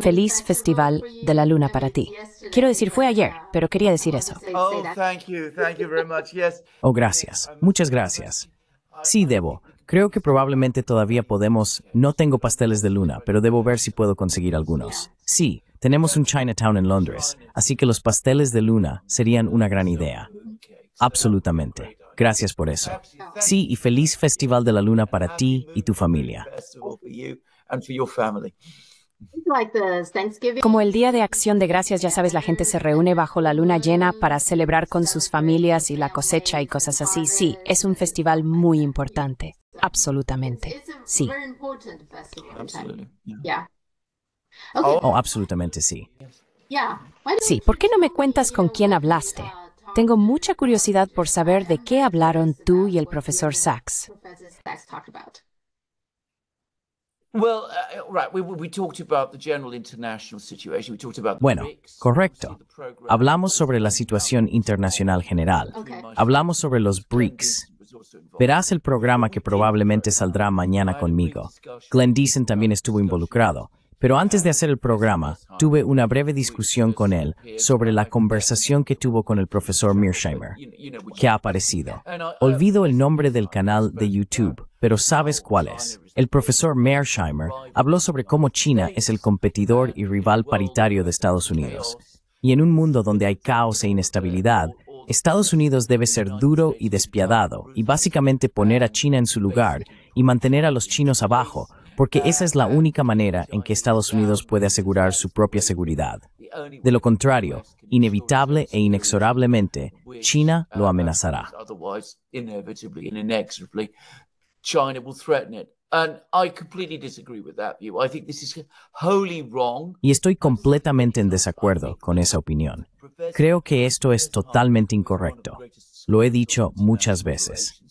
Feliz Festival de la Luna para ti. Quiero decir, fue ayer, pero quería decir eso. Oh, oh, gracias. Muchas gracias. Sí, debo. Creo que probablemente todavía podemos... No tengo pasteles de luna, pero debo ver si puedo conseguir algunos. Sí, tenemos un Chinatown en Londres, así que los pasteles de luna serían una gran idea. Absolutamente. Gracias por eso. Sí, y feliz Festival de la Luna para ti y tu familia. Como el Día de Acción de Gracias, ya sabes, la gente se reúne bajo la luna llena para celebrar con sus familias y la cosecha y cosas así. Sí, es un festival muy importante. Absolutamente. Sí. Oh, oh, absolutamente sí. Sí, ¿por qué no me cuentas con quién hablaste? Tengo mucha curiosidad por saber de qué hablaron tú y el profesor Sachs. Bueno, correcto. Hablamos sobre la situación internacional general. Hablamos sobre los BRICS. Verás el programa que probablemente saldrá mañana conmigo. Glenn Deason también estuvo involucrado. Pero antes de hacer el programa, tuve una breve discusión con él sobre la conversación que tuvo con el profesor Mearsheimer, que ha aparecido. Olvido el nombre del canal de YouTube, pero sabes cuál es. El profesor Mearsheimer habló sobre cómo China es el competidor y rival paritario de Estados Unidos. Y en un mundo donde hay caos e inestabilidad, Estados Unidos debe ser duro y despiadado y básicamente poner a China en su lugar y mantener a los chinos abajo porque esa es la única manera en que Estados Unidos puede asegurar su propia seguridad. De lo contrario, inevitable e inexorablemente, China lo amenazará. Y estoy completamente en desacuerdo con esa opinión. Creo que esto es totalmente incorrecto. Lo he dicho muchas veces.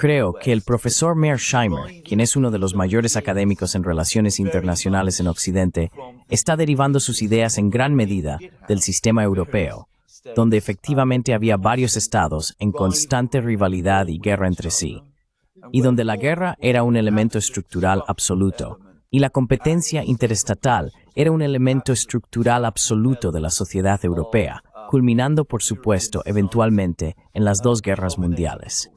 Creo que el profesor Mearsheimer, quien es uno de los mayores académicos en relaciones internacionales en Occidente, está derivando sus ideas en gran medida del sistema europeo, donde efectivamente había varios estados en constante rivalidad y guerra entre sí, y donde la guerra era un elemento estructural absoluto, y la competencia interestatal era un elemento estructural absoluto de la sociedad europea, culminando por supuesto eventualmente en las dos guerras mundiales.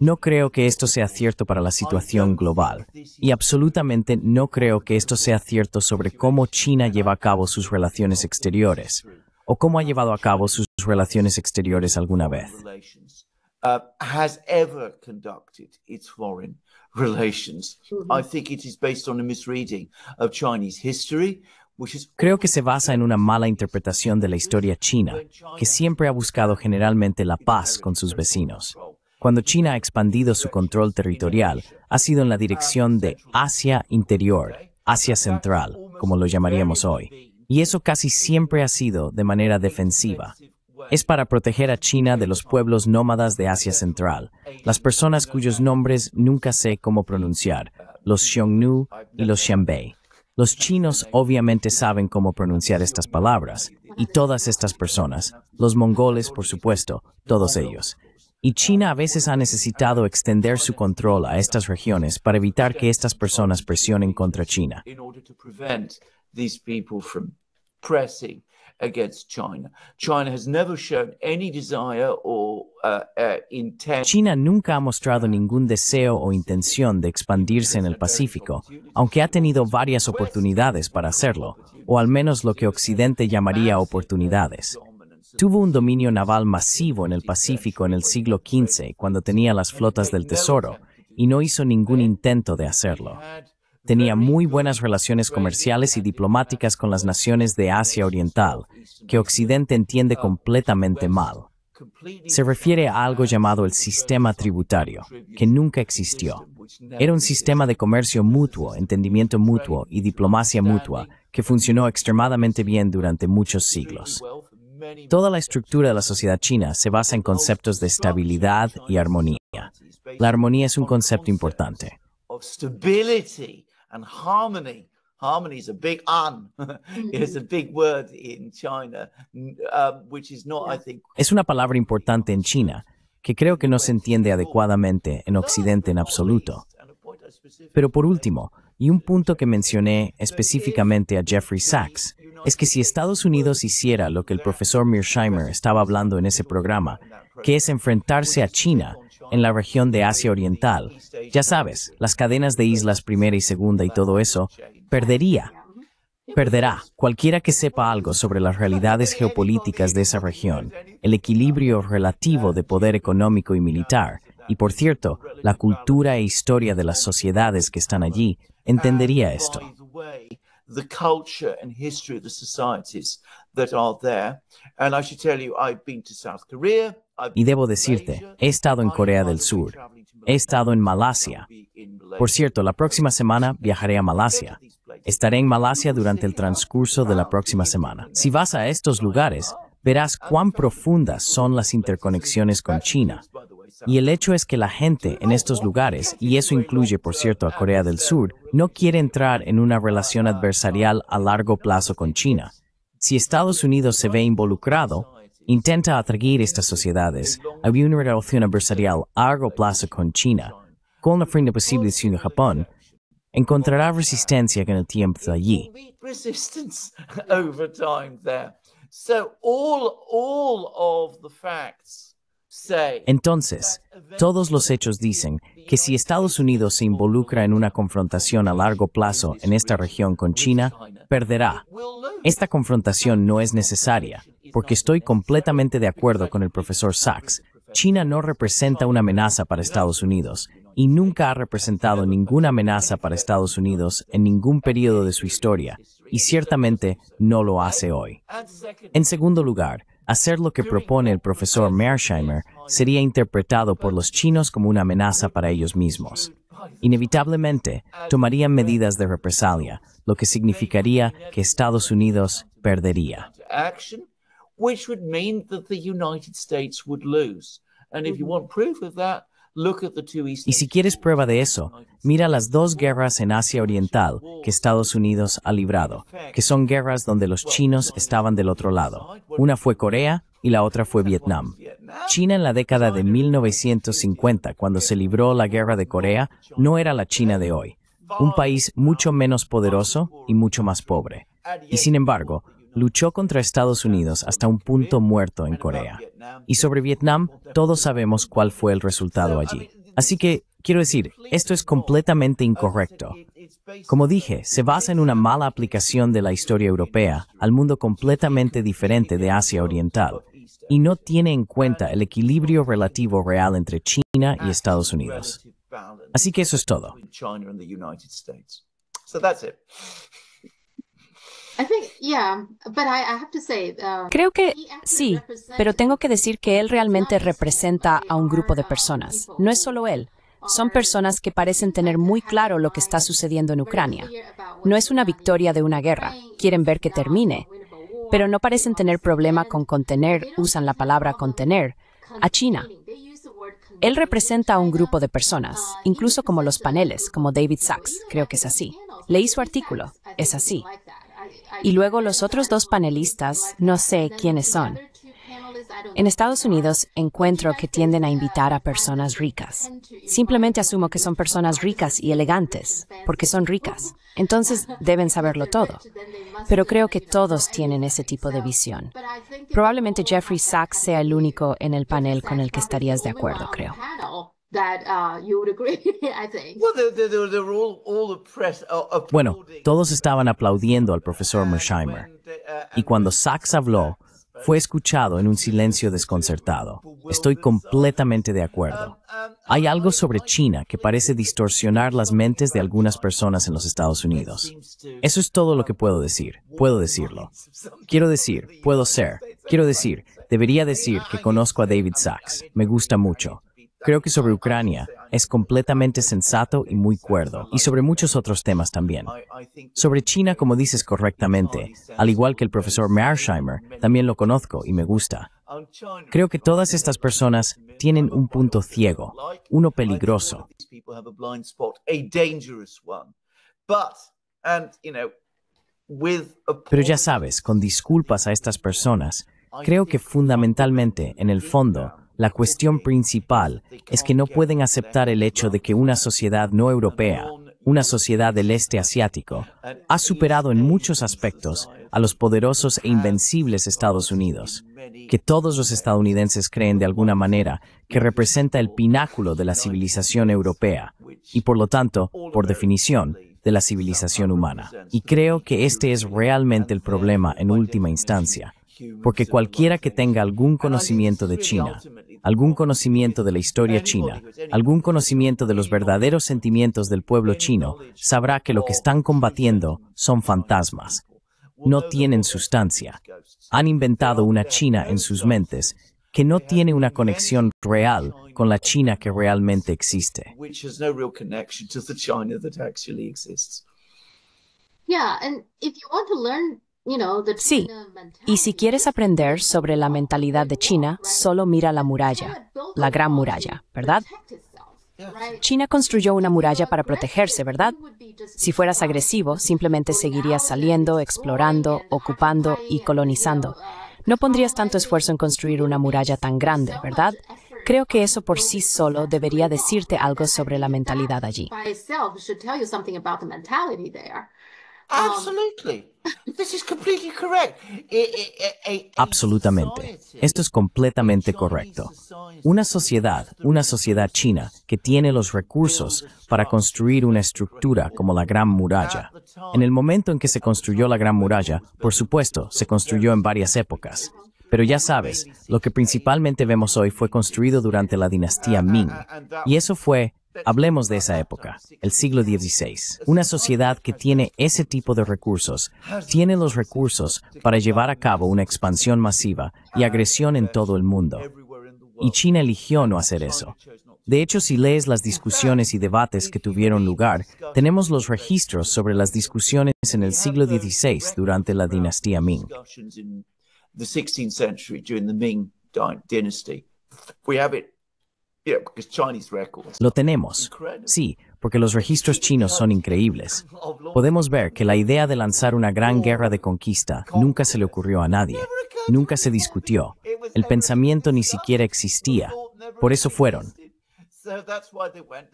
No creo que esto sea cierto para la situación global y absolutamente no creo que esto sea cierto sobre cómo China lleva a cabo sus relaciones exteriores o cómo ha llevado a cabo sus relaciones exteriores alguna vez. Uh, creo que se basa en una mala interpretación de la historia china, que siempre ha buscado generalmente la paz con sus vecinos cuando China ha expandido su control territorial ha sido en la dirección de Asia Interior, Asia Central, como lo llamaríamos hoy. Y eso casi siempre ha sido de manera defensiva. Es para proteger a China de los pueblos nómadas de Asia Central, las personas cuyos nombres nunca sé cómo pronunciar, los Xiongnu y los Xianbei. Los chinos obviamente saben cómo pronunciar estas palabras, y todas estas personas, los mongoles por supuesto, todos ellos y China a veces ha necesitado extender su control a estas regiones para evitar que estas personas presionen contra China. Uh, uh, China nunca ha mostrado ningún deseo o intención de expandirse en el Pacífico, aunque ha tenido varias oportunidades para hacerlo, o al menos lo que Occidente llamaría oportunidades. Tuvo un dominio naval masivo en el Pacífico en el siglo XV, cuando tenía las flotas del Tesoro, y no hizo ningún intento de hacerlo. Tenía muy buenas relaciones comerciales y diplomáticas con las naciones de Asia Oriental, que Occidente entiende completamente mal. Se refiere a algo llamado el sistema tributario, que nunca existió. Era un sistema de comercio mutuo, entendimiento mutuo y diplomacia mutua que funcionó extremadamente bien durante muchos siglos. Toda la estructura de la sociedad china se basa en conceptos de estabilidad y armonía. La armonía es un concepto importante. Es una palabra importante en China que creo que no se entiende adecuadamente en Occidente en absoluto. Pero por último, y un punto que mencioné específicamente a Jeffrey Sachs, es que si Estados Unidos hiciera lo que el profesor Mearsheimer estaba hablando en ese programa, que es enfrentarse a China en la región de Asia Oriental, ya sabes, las cadenas de islas primera y segunda y todo eso, perdería. Perderá cualquiera que sepa algo sobre las realidades geopolíticas de esa región, el equilibrio relativo de poder económico y militar, y por cierto, la cultura e historia de las sociedades que están allí, entendería esto. Y debo decirte, he estado en Corea del Sur, he estado en Malasia. Por cierto, la próxima semana viajaré a Malasia. Estaré en Malasia durante el transcurso de la próxima semana. Si vas a estos lugares, verás cuán profundas son las interconexiones con China, y el hecho es que la gente en estos lugares, y eso incluye por cierto a Corea del Sur, no quiere entrar en una relación adversarial a largo plazo con China. Si Estados Unidos se ve involucrado, intenta atraer estas sociedades a una relación adversarial a largo plazo con China, con la frente posible de Japón, encontrará resistencia con el tiempo allí. So all all of the entonces, todos los hechos dicen que si Estados Unidos se involucra en una confrontación a largo plazo en esta región con China, perderá. Esta confrontación no es necesaria, porque estoy completamente de acuerdo con el profesor Sachs. China no representa una amenaza para Estados Unidos y nunca ha representado ninguna amenaza para Estados Unidos en ningún periodo de su historia, y ciertamente no lo hace hoy. En segundo lugar, Hacer lo que propone el profesor Mearsheimer sería interpretado por los chinos como una amenaza para ellos mismos. Inevitablemente, tomarían medidas de represalia, lo que significaría que Estados Unidos perdería. Y si quieres prueba de eso, mira las dos guerras en Asia Oriental que Estados Unidos ha librado, que son guerras donde los chinos estaban del otro lado. Una fue Corea y la otra fue Vietnam. China en la década de 1950, cuando se libró la guerra de Corea, no era la China de hoy, un país mucho menos poderoso y mucho más pobre. Y sin embargo, Luchó contra Estados Unidos hasta un punto muerto en Corea. Y sobre Vietnam, todos sabemos cuál fue el resultado allí. Así que, quiero decir, esto es completamente incorrecto. Como dije, se basa en una mala aplicación de la historia europea al mundo completamente diferente de Asia Oriental y no tiene en cuenta el equilibrio relativo real entre China y Estados Unidos. Así que eso es todo. Creo que sí, pero tengo que decir que él realmente representa a un grupo de personas. No es solo él. Son personas que parecen tener muy claro lo que está sucediendo en Ucrania. No es una victoria de una guerra. Quieren ver que termine. Pero no parecen tener problema con contener, usan la palabra contener, a China. Él representa a un grupo de personas, uh, incluso como los paneles, como David Sachs, creo que es así. Leí su artículo, es así y luego los otros dos panelistas, no sé quiénes son. En Estados Unidos encuentro que tienden a invitar a personas ricas. Simplemente asumo que son personas ricas y elegantes, porque son ricas. Entonces deben saberlo todo. Pero creo que todos tienen ese tipo de visión. Probablemente Jeffrey Sachs sea el único en el panel con el que estarías de acuerdo, creo. Bueno, todos estaban aplaudiendo al profesor Mersheimer. Uh, y cuando Sachs habló, fue escuchado en un silencio desconcertado. Estoy completamente de acuerdo. Um, um, Hay algo sobre China que parece distorsionar las mentes de algunas personas en los Estados Unidos. Eso es todo lo que puedo decir. Puedo decirlo. Quiero decir, puedo ser. Quiero decir, debería decir que conozco a David Sachs. Me gusta mucho. Creo que sobre Ucrania es completamente sensato y muy cuerdo, y sobre muchos otros temas también. Sobre China, como dices correctamente, al igual que el profesor Mearsheimer, también lo conozco y me gusta. Creo que todas estas personas tienen un punto ciego, uno peligroso. Pero ya sabes, con disculpas a estas personas, creo que fundamentalmente, en el fondo, la cuestión principal es que no pueden aceptar el hecho de que una sociedad no europea, una sociedad del este asiático, ha superado en muchos aspectos a los poderosos e invencibles Estados Unidos, que todos los estadounidenses creen de alguna manera que representa el pináculo de la civilización europea y por lo tanto, por definición, de la civilización humana. Y creo que este es realmente el problema en última instancia, porque cualquiera que tenga algún conocimiento de China, algún conocimiento de la historia china, algún conocimiento de los verdaderos sentimientos del pueblo chino, sabrá que lo que están combatiendo son fantasmas. No tienen sustancia. Han inventado una China en sus mentes que no tiene una conexión real con la China que realmente existe. Sí, y si quieres aprender sobre la mentalidad de China, solo mira la muralla, la gran muralla, ¿verdad? China construyó una muralla para protegerse, ¿verdad? Si fueras agresivo, simplemente seguirías saliendo, explorando, ocupando y colonizando. No pondrías tanto esfuerzo en construir una muralla tan grande, ¿verdad? Creo que eso por sí solo debería decirte algo sobre la mentalidad allí. Absolutamente. Esto es completamente correcto. Una sociedad, una sociedad china que tiene los recursos para construir una estructura como la Gran Muralla. En el momento en que se construyó la Gran Muralla, por supuesto, se construyó en varias épocas. Pero ya sabes, lo que principalmente vemos hoy fue construido durante la dinastía Ming. Y eso fue Hablemos de esa época, el siglo XVI. Una sociedad que tiene ese tipo de recursos, tiene los recursos para llevar a cabo una expansión masiva y agresión en todo el mundo. Y China eligió no hacer eso. De hecho, si lees las discusiones y debates que tuvieron lugar, tenemos los registros sobre las discusiones en el siglo XVI durante la dinastía Ming. We lo tenemos. Sí, porque los registros chinos son increíbles. Podemos ver que la idea de lanzar una gran guerra de conquista nunca se le ocurrió a nadie. Nunca se discutió. El pensamiento ni siquiera existía. Por eso fueron.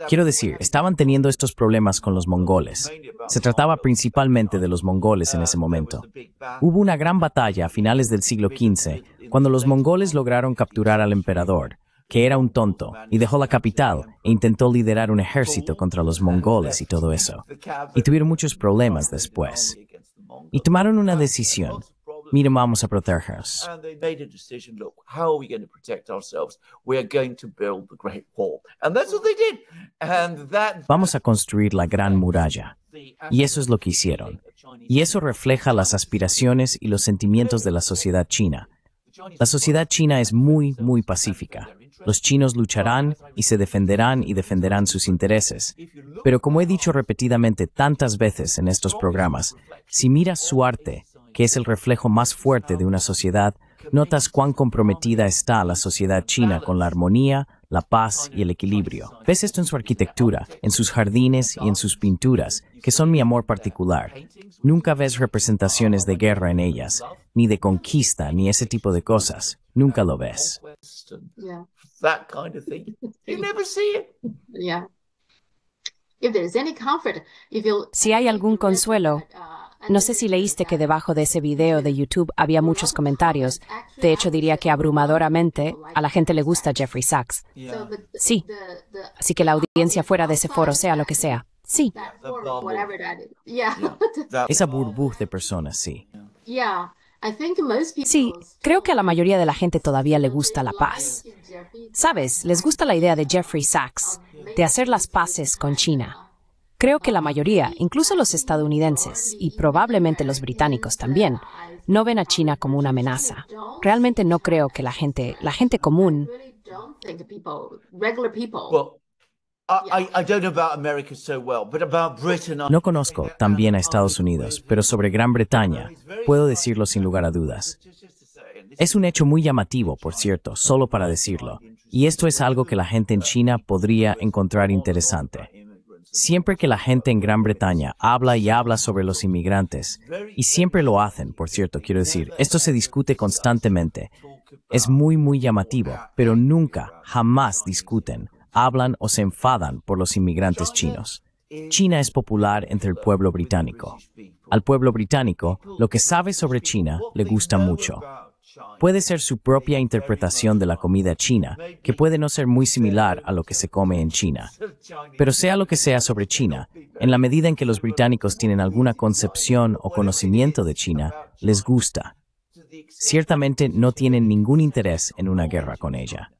Quiero decir, estaban teniendo estos problemas con los mongoles. Se trataba principalmente de los mongoles en ese momento. Hubo una gran batalla a finales del siglo XV, cuando los mongoles lograron capturar al emperador, que era un tonto, y dejó la capital e intentó liderar un ejército contra los mongoles y todo eso. Y tuvieron muchos problemas después. Y tomaron una decisión. Miren, vamos a protegernos. Vamos a construir la gran muralla. Y eso es lo que hicieron. Y eso refleja las aspiraciones y los sentimientos de la sociedad china. La sociedad china es muy, muy pacífica. Los chinos lucharán y se defenderán y defenderán sus intereses. Pero como he dicho repetidamente tantas veces en estos programas, si miras su arte, que es el reflejo más fuerte de una sociedad, notas cuán comprometida está la sociedad china con la armonía, la paz y el equilibrio. Ves esto en su arquitectura, en sus jardines y en sus pinturas, que son mi amor particular. Nunca ves representaciones de guerra en ellas, ni de conquista, ni ese tipo de cosas. Nunca lo ves. Si hay algún consuelo, no sé si leíste que debajo de ese video de YouTube había muchos comentarios. De hecho, diría que abrumadoramente a la gente le gusta Jeffrey Sachs. Sí. Así que la audiencia fuera de ese foro, sea lo que sea. Sí. Esa burbuja de personas, sí. Yeah. Sí, creo que a la mayoría de la gente todavía le gusta la paz. Sabes, les gusta la idea de Jeffrey Sachs, de hacer las paces con China. Creo que la mayoría, incluso los estadounidenses y probablemente los británicos también, no ven a China como una amenaza. Realmente no creo que la gente, la gente común... No conozco tan bien a Estados Unidos, pero sobre Gran Bretaña puedo decirlo sin lugar a dudas. Es un hecho muy llamativo, por cierto, solo para decirlo, y esto es algo que la gente en China podría encontrar interesante. Siempre que la gente en Gran Bretaña habla y habla sobre los inmigrantes, y siempre lo hacen, por cierto, quiero decir, esto se discute constantemente. Es muy, muy llamativo, pero nunca, jamás discuten hablan o se enfadan por los inmigrantes chinos. China es popular entre el pueblo británico. Al pueblo británico, lo que sabe sobre China le gusta mucho. Puede ser su propia interpretación de la comida china, que puede no ser muy similar a lo que se come en China. Pero sea lo que sea sobre China, en la medida en que los británicos tienen alguna concepción o conocimiento de China, les gusta. Ciertamente no tienen ningún interés en una guerra con ella.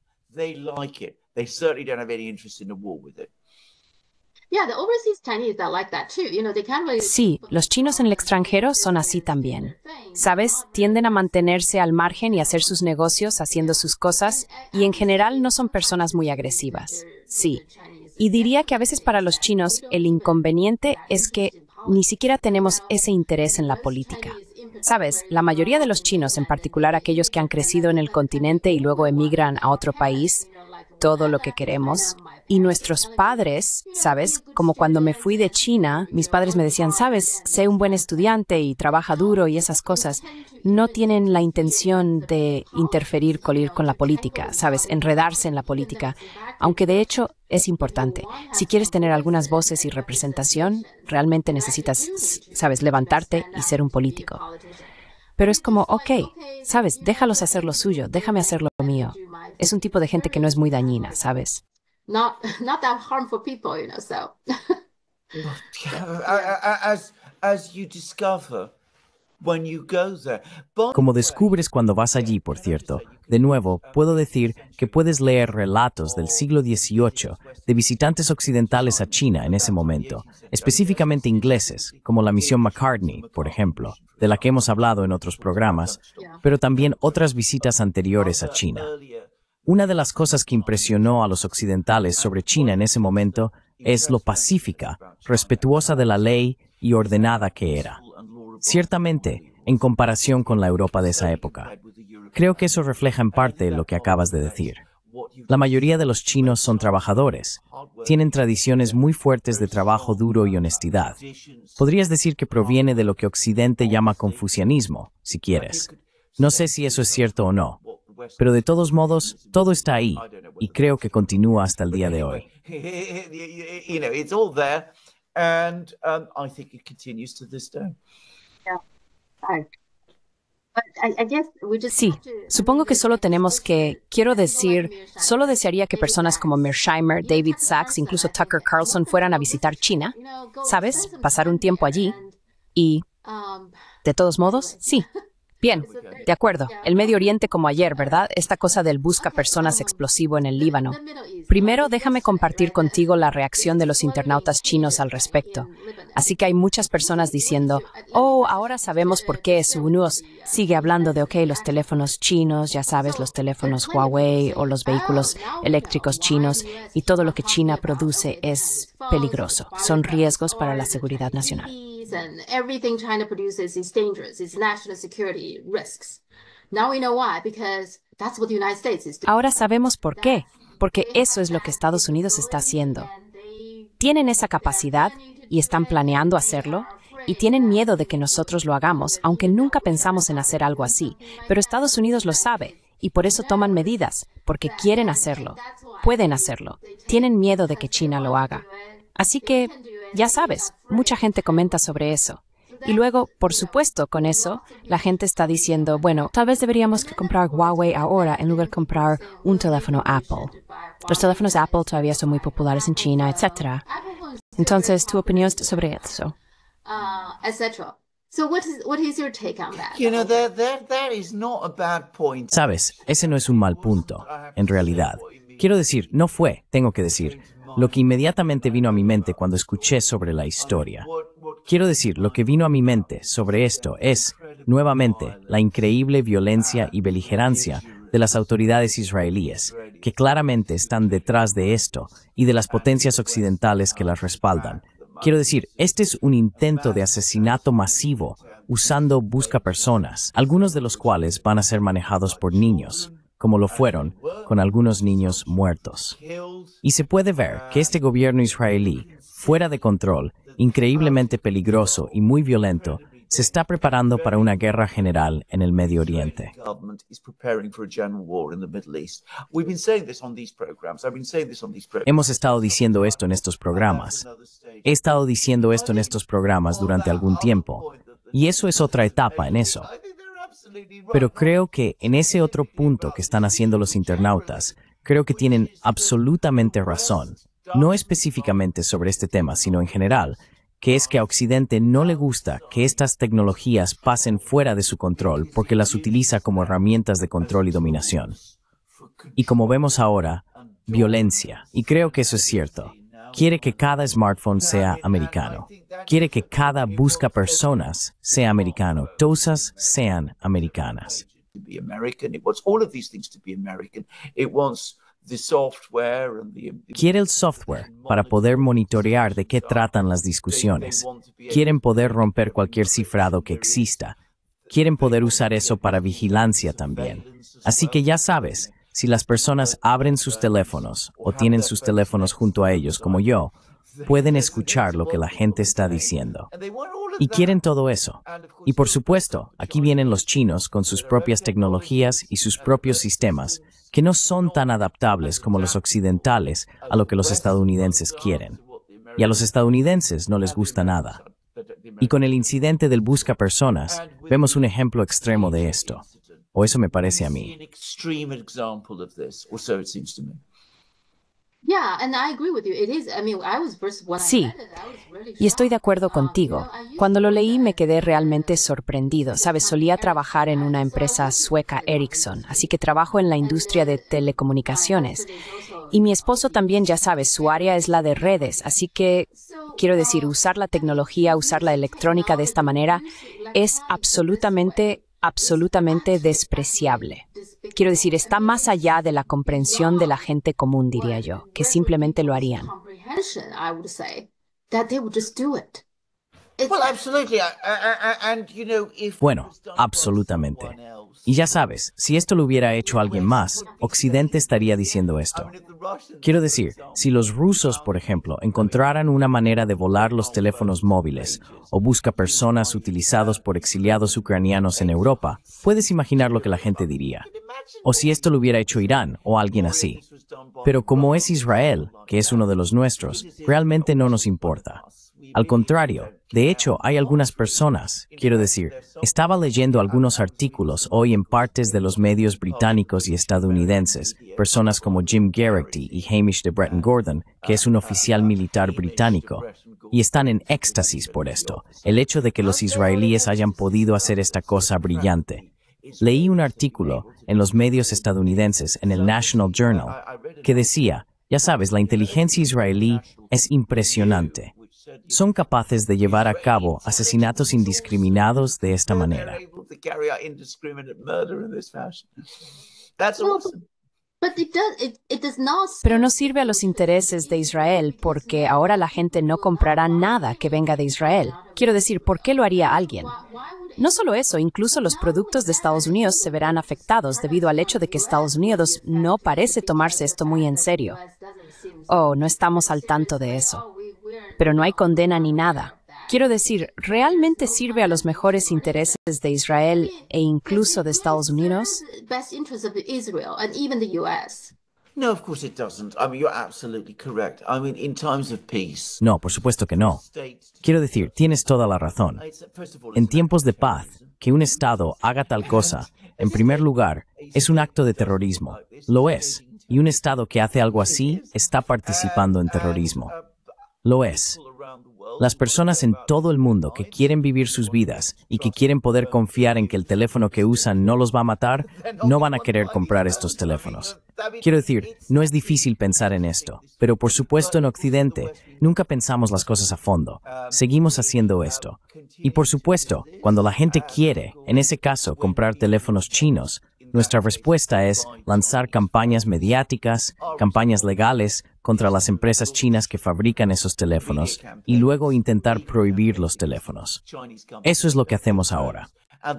Sí, los chinos en el extranjero son así también. Sabes, tienden a mantenerse al margen y hacer sus negocios haciendo sus cosas y en general no son personas muy agresivas. Sí. Y diría que a veces para los chinos el inconveniente es que ni siquiera tenemos ese interés en la política. Sabes, la mayoría de los chinos, en particular aquellos que han crecido en el continente y luego emigran a otro país, todo lo que queremos. Y nuestros padres, ¿sabes? Como cuando me fui de China, mis padres me decían, sabes, sé un buen estudiante y trabaja duro y esas cosas. No tienen la intención de interferir con, con la política, ¿sabes? Enredarse en la política. Aunque de hecho es importante. Si quieres tener algunas voces y representación, realmente necesitas, ¿sabes?, levantarte y ser un político. Pero es como, ok, ¿sabes? Déjalos hacer lo suyo, déjame hacer lo mío. Es un tipo de gente que no es muy dañina, ¿sabes? Como descubres cuando vas allí, por cierto. De nuevo, puedo decir que puedes leer relatos del siglo XVIII de visitantes occidentales a China en ese momento, específicamente ingleses, como la misión McCartney, por ejemplo, de la que hemos hablado en otros programas, pero también otras visitas anteriores a China. Una de las cosas que impresionó a los occidentales sobre China en ese momento es lo pacífica, respetuosa de la ley y ordenada que era. Ciertamente, en comparación con la Europa de esa época. Creo que eso refleja en parte lo que acabas de decir. La mayoría de los chinos son trabajadores. Tienen tradiciones muy fuertes de trabajo duro y honestidad. Podrías decir que proviene de lo que Occidente llama confucianismo, si quieres. No sé si eso es cierto o no, pero de todos modos, todo está ahí y creo que continúa hasta el día de hoy. Sí, supongo que solo tenemos que, quiero decir, solo desearía que personas como Mersheimer, David Sachs, incluso Tucker Carlson fueran a visitar China, ¿sabes? Pasar un tiempo allí y, um, de todos modos, sí, Bien, de acuerdo. El Medio Oriente como ayer, ¿verdad? Esta cosa del busca personas explosivo en el Líbano. Primero, déjame compartir contigo la reacción de los internautas chinos al respecto. Así que hay muchas personas diciendo, oh, ahora sabemos por qué Sunuos sigue hablando de, ok, los teléfonos chinos, ya sabes, los teléfonos Huawei o los ah, vehículos eléctricos chinos y todo lo que China produce es peligroso. Son riesgos para la seguridad nacional everything China produces national security risks. Ahora sabemos por qué, porque eso es lo que Estados Unidos está haciendo. Tienen esa capacidad y están planeando hacerlo y tienen miedo de que nosotros lo hagamos, aunque nunca pensamos en hacer algo así. Pero Estados Unidos lo sabe y por eso toman medidas, porque quieren hacerlo, pueden hacerlo, tienen miedo de que China lo haga. Así que, ya sabes, mucha gente comenta sobre eso. Y luego, por supuesto, con eso, la gente está diciendo, bueno, tal vez deberíamos comprar Huawei ahora en lugar de comprar un teléfono Apple. Los teléfonos Apple todavía son muy populares en China, etc. Entonces, ¿tu opinión sobre eso? Uh, sabes, ese no es un mal punto, en realidad. Quiero decir, no fue, tengo que decir, lo que inmediatamente vino a mi mente cuando escuché sobre la historia. Quiero decir, lo que vino a mi mente sobre esto es, nuevamente, la increíble violencia y beligerancia de las autoridades israelíes, que claramente están detrás de esto, y de las potencias occidentales que las respaldan. Quiero decir, este es un intento de asesinato masivo usando busca personas, algunos de los cuales van a ser manejados por niños como lo fueron, con algunos niños muertos. Y se puede ver que este gobierno israelí, fuera de control, increíblemente peligroso y muy violento, se está preparando para una guerra general en el Medio Oriente. Hemos estado diciendo esto en estos programas. He estado diciendo esto en estos programas durante algún tiempo. Y eso es otra etapa en eso. Pero creo que en ese otro punto que están haciendo los internautas, creo que tienen absolutamente razón, no específicamente sobre este tema, sino en general, que es que a Occidente no le gusta que estas tecnologías pasen fuera de su control porque las utiliza como herramientas de control y dominación. Y como vemos ahora, violencia. Y creo que eso es cierto. Quiere que cada smartphone sea americano. Quiere que cada busca personas sea americano. Todas sean americanas. Quiere el software para poder monitorear de qué tratan las discusiones. Quieren poder romper cualquier cifrado que exista. Quieren poder usar eso para vigilancia también. Así que ya sabes, si las personas abren sus teléfonos o tienen sus teléfonos junto a ellos como yo, pueden escuchar lo que la gente está diciendo. Y quieren todo eso. Y por supuesto, aquí vienen los chinos con sus propias tecnologías y sus propios sistemas, que no son tan adaptables como los occidentales a lo que los estadounidenses quieren. Y a los estadounidenses no les gusta nada. Y con el incidente del busca personas, vemos un ejemplo extremo de esto. O eso me parece a mí. Sí, y estoy de acuerdo um, contigo. Cuando lo leí me quedé realmente sorprendido. Sabes, solía trabajar en una empresa sueca Ericsson, así que trabajo en la industria de uh, telecomunicaciones. Y mi esposo también, ya sabes, su área es la de redes, así que quiero decir, um, usar la tecnología, usar la electrónica de esta manera es absolutamente absolutamente despreciable. Quiero decir, está más allá de la comprensión de la gente común, diría yo, que simplemente lo harían. Bueno, absolutamente. Y ya sabes, si esto lo hubiera hecho alguien más, Occidente estaría diciendo esto. Quiero decir, si los rusos, por ejemplo, encontraran una manera de volar los teléfonos móviles o busca personas utilizados por exiliados ucranianos en Europa, puedes imaginar lo que la gente diría. O si esto lo hubiera hecho Irán o alguien así. Pero como es Israel, que es uno de los nuestros, realmente no nos importa. Al contrario, de hecho, hay algunas personas, quiero decir, estaba leyendo algunos artículos hoy en partes de los medios británicos y estadounidenses, personas como Jim Garrity y Hamish de Bretton Gordon, que es un oficial militar británico, y están en éxtasis por esto, el hecho de que los israelíes hayan podido hacer esta cosa brillante. Leí un artículo en los medios estadounidenses, en el National Journal, que decía, ya sabes, la inteligencia israelí es impresionante son capaces de llevar a cabo asesinatos indiscriminados de esta manera. Pero no sirve a los intereses de Israel porque ahora la gente no comprará nada que venga de Israel. Quiero decir, ¿por qué lo haría alguien? No solo eso, incluso los productos de Estados Unidos se verán afectados debido al hecho de que Estados Unidos no parece tomarse esto muy en serio. Oh, no estamos al tanto de eso pero no hay condena ni nada. Quiero decir, ¿realmente sirve a los mejores intereses de Israel e incluso de Estados Unidos? No, por supuesto que no. Quiero decir, tienes toda la razón. Uh, en tiempos de paz, que un Estado haga tal cosa, en primer lugar, es un acto de terrorismo. Lo es. Y un Estado que hace algo así está participando en terrorismo. Lo es. Las personas en todo el mundo que quieren vivir sus vidas y que quieren poder confiar en que el teléfono que usan no los va a matar, no van a querer comprar estos teléfonos. Quiero decir, no es difícil pensar en esto, pero por supuesto en Occidente nunca pensamos las cosas a fondo, seguimos haciendo esto. Y por supuesto, cuando la gente quiere, en ese caso, comprar teléfonos chinos, nuestra respuesta es lanzar campañas mediáticas, campañas legales contra las empresas chinas que fabrican esos teléfonos y luego intentar prohibir los teléfonos. Eso es lo que hacemos ahora. Uh,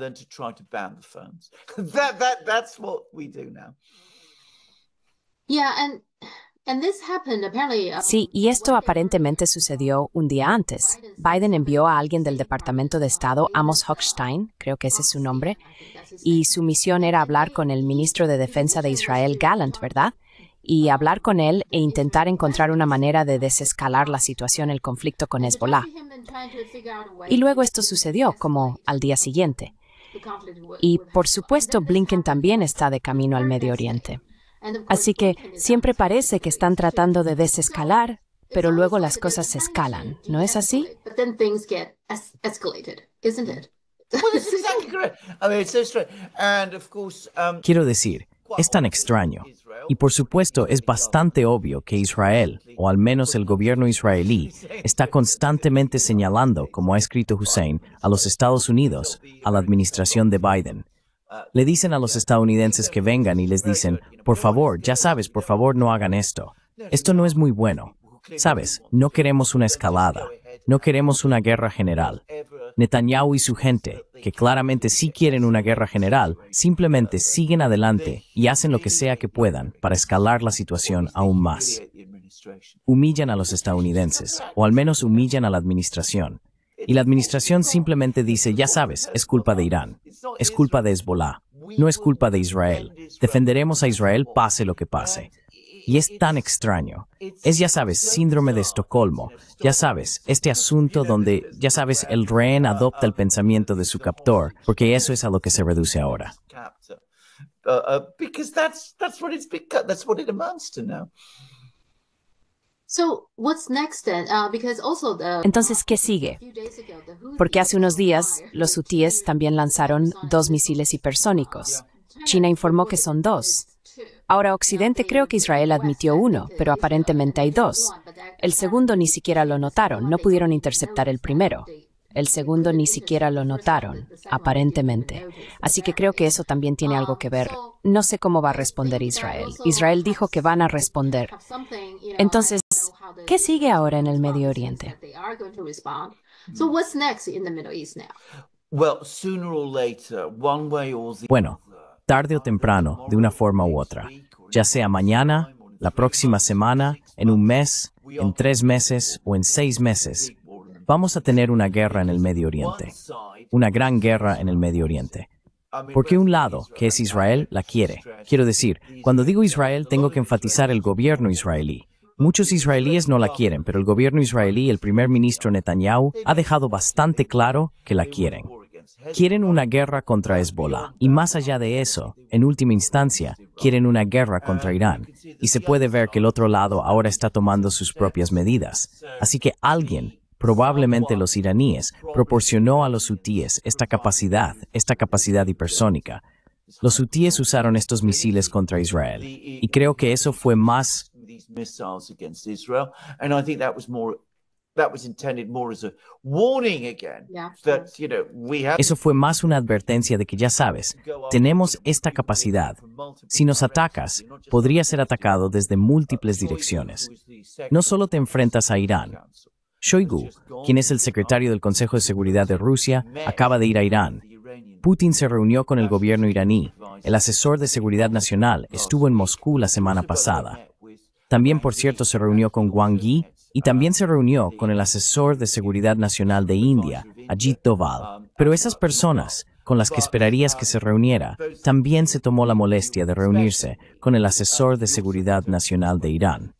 sí, y esto aparentemente sucedió un día antes. Biden envió a alguien del Departamento de Estado, Amos Hochstein, creo que ese es su nombre, y su misión era hablar con el ministro de Defensa de Israel, Gallant, ¿verdad? y hablar con él e intentar encontrar una manera de desescalar la situación, el conflicto con Hezbollah. Y luego esto sucedió, como al día siguiente. Y por supuesto, Blinken también está de camino al Medio Oriente. Así que siempre parece que están tratando de desescalar, pero luego las cosas se escalan, ¿no es así? Um, Quiero decir, es tan extraño. Y por supuesto es bastante obvio que Israel, o al menos el gobierno israelí, está constantemente señalando, como ha escrito Hussein, a los Estados Unidos, a la administración de Biden. Le dicen a los estadounidenses que vengan y les dicen, por favor, ya sabes, por favor no hagan esto. Esto no es muy bueno. Sabes, no queremos una escalada, no queremos una guerra general. Netanyahu y su gente, que claramente sí quieren una guerra general, simplemente siguen adelante y hacen lo que sea que puedan para escalar la situación aún más. Humillan a los estadounidenses, o al menos humillan a la administración. Y la administración simplemente dice, ya sabes, es culpa de Irán, es culpa de Hezbollah, no es culpa de Israel. Defenderemos a Israel pase lo que pase. Y es tan extraño. Es, ya sabes, síndrome de Estocolmo. Ya sabes, este asunto donde, ya sabes, el rehén adopta el pensamiento de su captor, porque eso es a lo que se reduce ahora. Entonces, ¿qué sigue? Porque hace unos días los hutíes también lanzaron dos misiles hipersónicos. China informó que son dos. Ahora Occidente creo que Israel admitió uno, pero aparentemente hay dos. El segundo ni siquiera lo notaron, no pudieron interceptar el primero. El segundo ni siquiera lo notaron, aparentemente. Así que creo que eso también tiene algo que ver. No sé cómo va a responder Israel. Israel dijo que van a responder. Entonces, ¿qué sigue ahora en el Medio Oriente? Bueno, tarde o temprano, de una forma u otra, ya sea mañana, la próxima semana, en un mes, en tres meses o en seis meses, vamos a tener una guerra en el Medio Oriente, una gran guerra en el Medio Oriente. Porque un lado, que es Israel, la quiere. Quiero decir, cuando digo Israel, tengo que enfatizar el gobierno israelí. Muchos israelíes no la quieren, pero el gobierno israelí, el primer ministro Netanyahu, ha dejado bastante claro que la quieren. Quieren una guerra contra Hezbollah y más allá de eso, en última instancia, quieren una guerra contra Irán. Y se puede ver que el otro lado ahora está tomando sus propias medidas. Así que alguien Probablemente los iraníes proporcionó a los hutíes esta capacidad, esta capacidad hipersónica. Los hutíes usaron estos misiles contra Israel y creo que eso fue más eso fue más una advertencia de que ya sabes, tenemos esta capacidad. Si nos atacas, podría ser atacado desde múltiples direcciones. No solo te enfrentas a Irán. Shoigu, quien es el secretario del Consejo de Seguridad de Rusia, acaba de ir a Irán. Putin se reunió con el gobierno iraní. El asesor de Seguridad Nacional estuvo en Moscú la semana pasada. También, por cierto, se reunió con Wang Yi, y también se reunió con el asesor de Seguridad Nacional de India, Ajit Doval. Pero esas personas con las que esperarías que se reuniera, también se tomó la molestia de reunirse con el asesor de Seguridad Nacional de Irán.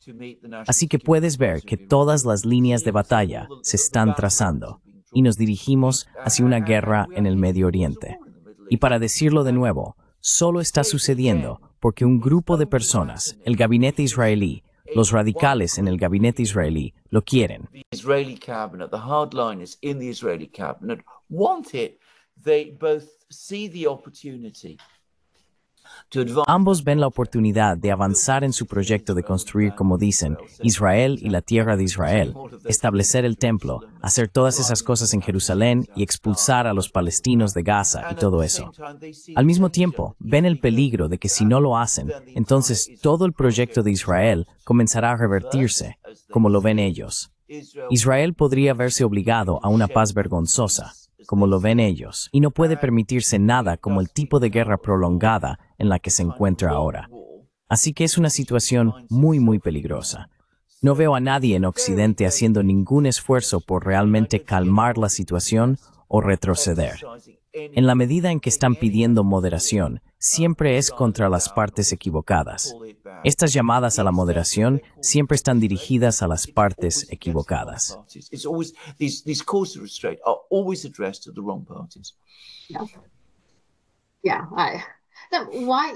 Así que puedes ver que todas las líneas de batalla se están trazando y nos dirigimos hacia una guerra en el Medio Oriente. Y para decirlo de nuevo, solo está sucediendo porque un grupo de personas, el gabinete israelí, los radicales en el gabinete israelí lo quieren. The hardliner is in the Israeli cabinet want it they both see the opportunity. Ambos ven la oportunidad de avanzar en su proyecto de construir, como dicen, Israel y la tierra de Israel, establecer el templo, hacer todas esas cosas en Jerusalén y expulsar a los palestinos de Gaza y todo eso. Al mismo tiempo, ven el peligro de que si no lo hacen, entonces todo el proyecto de Israel comenzará a revertirse, como lo ven ellos. Israel podría verse obligado a una paz vergonzosa, como lo ven ellos, y no puede permitirse nada como el tipo de guerra prolongada en la que se encuentra ahora. Así que es una situación muy, muy peligrosa. No veo a nadie en Occidente haciendo ningún esfuerzo por realmente calmar la situación o retroceder. En la medida en que están pidiendo moderación, siempre es contra las partes equivocadas. Estas llamadas a la moderación siempre están dirigidas a las partes equivocadas.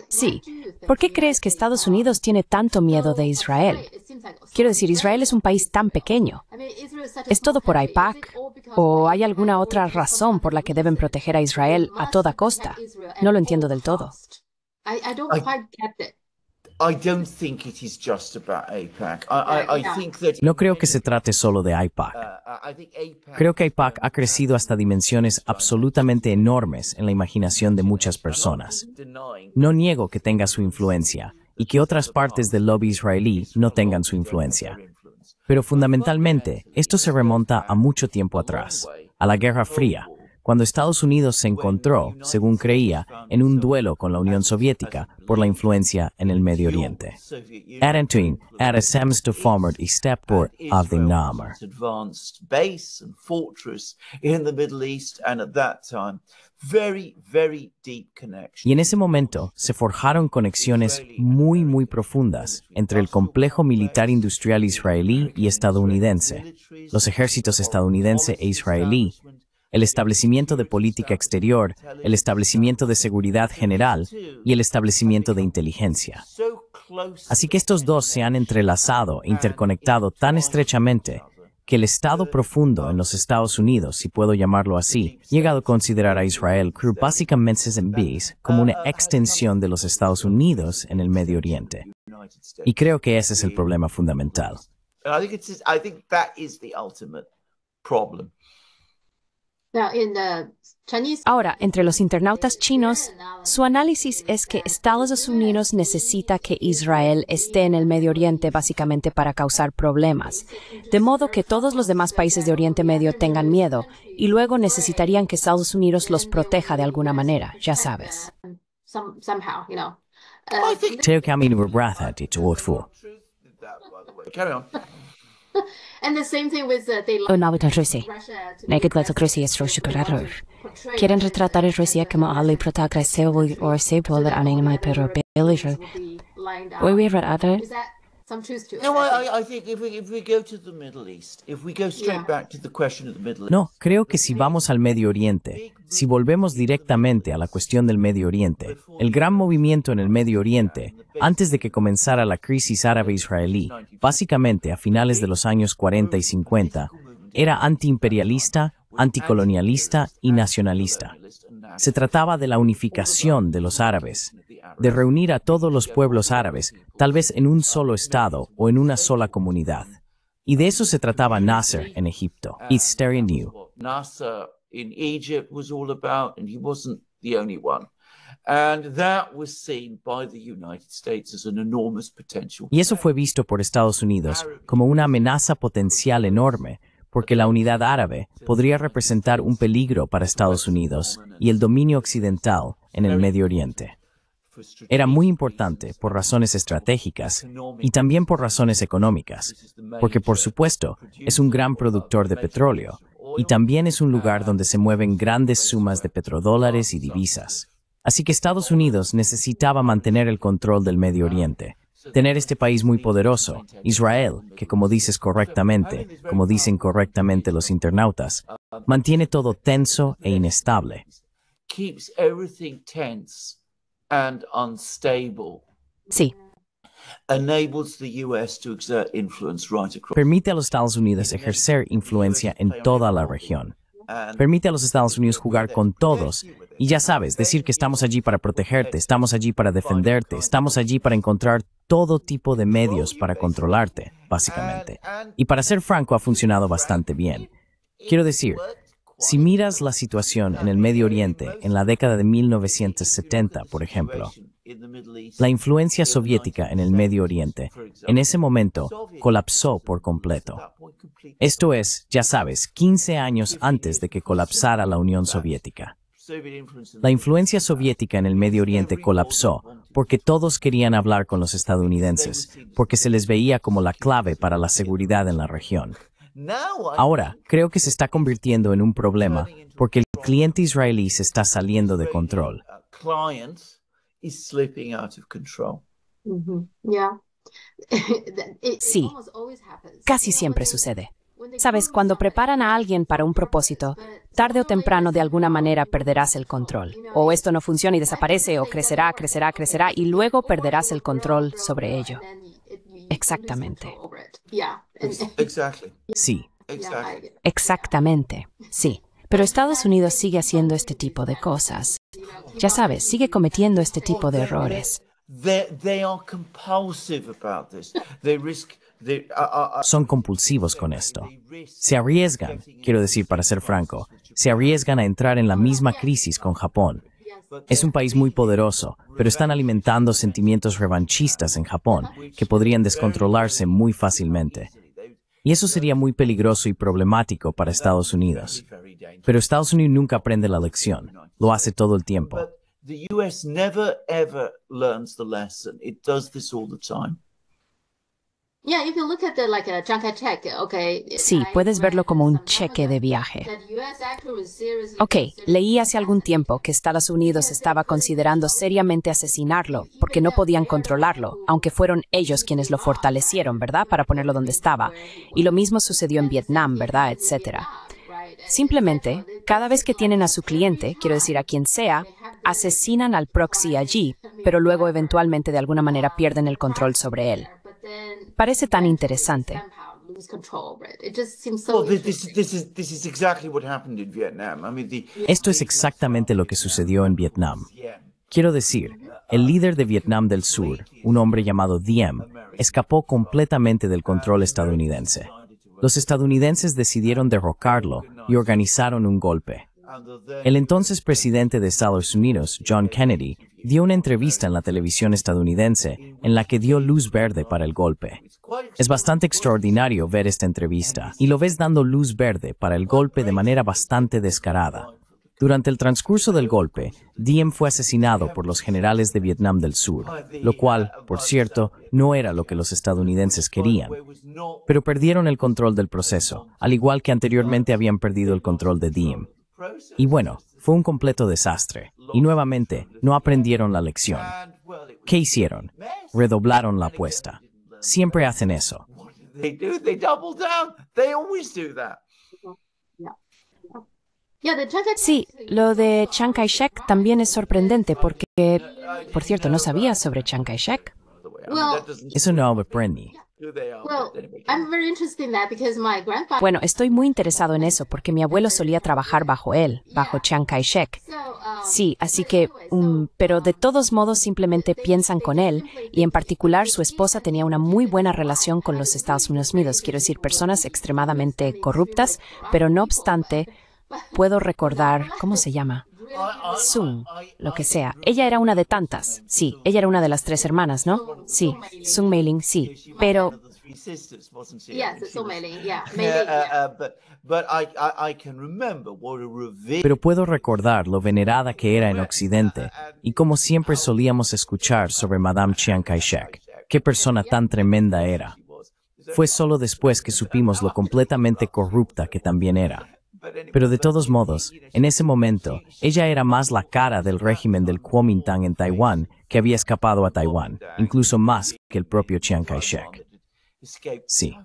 Sí. ¿Por qué crees que Estados Unidos tiene tanto miedo de Israel? Quiero decir, Israel es un país tan pequeño. ¿Es todo por AIPAC? ¿O hay alguna otra razón por la que deben proteger a Israel a toda costa? No lo entiendo del todo. No creo que se trate solo de AIPAC. Uh, uh, creo que AIPAC ha crecido hasta dimensiones absolutamente enormes en la imaginación de muchas personas. No niego que tenga su influencia y que otras partes del lobby israelí no tengan su influencia. Pero fundamentalmente, esto se remonta a mucho tiempo atrás, a la Guerra Fría, cuando Estados Unidos se encontró, según creía, en un duelo con la Unión Soviética por la influencia en el Medio Oriente. at y Y en ese momento se forjaron conexiones muy, muy profundas entre el complejo militar industrial israelí y estadounidense. Los ejércitos estadounidense e israelí el establecimiento de política exterior, el establecimiento de seguridad general y el establecimiento de inteligencia. Así que estos dos se han entrelazado, interconectado tan estrechamente que el Estado profundo en los Estados Unidos, si puedo llamarlo así, llegado a considerar a Israel básicamente como una extensión de los Estados Unidos en el Medio Oriente. Y creo que ese es el problema fundamental. I think that is Ahora, entre los internautas chinos, su análisis es que Estados Unidos necesita que Israel esté en el Medio Oriente básicamente para causar problemas, de modo que todos los demás países de Oriente Medio tengan miedo y luego necesitarían que Estados Unidos los proteja de alguna manera, ya sabes. And the the same thing with They Unavit al Rusi, nekad gledot Rusijas rošu karadur, quieren retratar a Rusia como ali protagonista o sebola anima pero belirro. Oi vi rather No, No, creo que si vamos al Medio Oriente, si volvemos directamente a la cuestión del Medio Oriente, el gran movimiento en el Medio Oriente, antes de que comenzara la crisis árabe-israelí, básicamente a finales de los años 40 y 50, era antiimperialista, anticolonialista y nacionalista. Se trataba de la unificación de los árabes, de reunir a todos los pueblos árabes, tal vez en un solo estado o en una sola comunidad. Y de eso se trataba Nasser en Egipto, Y eso fue visto por Estados Unidos como una amenaza potencial enorme porque la unidad árabe podría representar un peligro para Estados Unidos y el dominio occidental en el Medio Oriente. Era muy importante por razones estratégicas y también por razones económicas, porque por supuesto es un gran productor de petróleo y también es un lugar donde se mueven grandes sumas de petrodólares y divisas. Así que Estados Unidos necesitaba mantener el control del Medio Oriente tener este país muy poderoso, Israel, que como dices correctamente, como dicen correctamente los internautas, mantiene todo tenso e inestable. Sí. Permite a los Estados Unidos ejercer influencia en toda la región. Permite a los Estados Unidos jugar con todos y ya sabes, decir que estamos allí para protegerte, estamos allí para defenderte, estamos allí para encontrar todo tipo de medios para controlarte, básicamente. Y para ser franco, ha funcionado bastante bien. Quiero decir, si miras la situación en el Medio Oriente en la década de 1970, por ejemplo, la influencia soviética en el Medio Oriente en ese momento colapsó por completo. Esto es, ya sabes, 15 años antes de que colapsara la Unión Soviética. La influencia soviética en el Medio Oriente colapsó porque todos querían hablar con los estadounidenses, porque se les veía como la clave para la seguridad en la región. Ahora, creo que se está convirtiendo en un problema porque el cliente israelí se está saliendo de control. Uh, sí, casi siempre sucede. Sabes, cuando preparan a alguien para un propósito, tarde o temprano de alguna manera perderás el control. O esto no funciona y desaparece, o crecerá, crecerá, crecerá, y luego perderás el control sobre ello. Exactamente. Sí. Exactamente. Sí. Pero Estados Unidos sigue haciendo este tipo de cosas. Ya sabes, sigue cometiendo este tipo de errores son compulsivos con esto. Se arriesgan, quiero decir para ser franco, se arriesgan a entrar en la misma crisis con Japón. Es un país muy poderoso, pero están alimentando sentimientos revanchistas en Japón que podrían descontrolarse muy fácilmente. Y eso sería muy peligroso y problemático para Estados Unidos. Pero Estados Unidos nunca aprende la lección, lo hace todo el tiempo the Sí, puedes verlo como un cheque de viaje. Ok, leí hace algún tiempo que Estados Unidos estaba considerando seriamente asesinarlo porque no podían controlarlo, aunque fueron ellos quienes lo fortalecieron, ¿verdad? Para ponerlo donde estaba. Y lo mismo sucedió en Vietnam, ¿verdad? Etcétera. Simplemente, cada vez que tienen a su cliente, quiero decir a quien sea, asesinan al proxy allí, pero luego eventualmente de alguna manera pierden el control sobre él. Parece tan interesante. Esto es exactamente lo que sucedió en Vietnam. Quiero decir, el líder de Vietnam del Sur, un hombre llamado Diem, escapó completamente del control estadounidense los estadounidenses decidieron derrocarlo y organizaron un golpe. El entonces presidente de Estados Unidos, John Kennedy, dio una entrevista en la televisión estadounidense en la que dio luz verde para el golpe. Es bastante extraordinario ver esta entrevista y lo ves dando luz verde para el golpe de manera bastante descarada. Durante el transcurso del golpe, Diem fue asesinado por los generales de Vietnam del Sur, lo cual, por cierto, no era lo que los estadounidenses querían. Pero perdieron el control del proceso, al igual que anteriormente habían perdido el control de Diem. Y bueno, fue un completo desastre, y nuevamente no aprendieron la lección. ¿Qué hicieron? Redoblaron la apuesta. Siempre hacen eso. Sí, lo de Chiang Kai-shek también es sorprendente porque, por cierto, no sabía sobre Chiang Kai-shek. Eso no Bueno, estoy muy interesado en eso porque mi abuelo solía trabajar bajo él, bajo Chiang Kai-shek. Um, sí, así que, mm, pero de um, todos modos simplemente piensan con él y en particular su esposa tenía una muy buena relación con los Estados Unidos. Quiero decir, personas extremadamente corruptas, pero no obstante, Puedo recordar, ¿cómo se llama? Sun, lo que sea. Ella era una de tantas. Sí, ella era una de las tres hermanas, ¿no? Sí, Sun Meiling, sí. Pero pero puedo recordar lo venerada que era en Occidente y como siempre solíamos escuchar sobre Madame Chiang Kai-shek. Qué persona tan tremenda era. Fue solo después que supimos lo completamente corrupta que también era. Pero de todos modos, en ese momento, ella era más la cara del régimen del Kuomintang en Taiwán que había escapado a Taiwán, incluso más que el propio Chiang Kai-shek. Sí.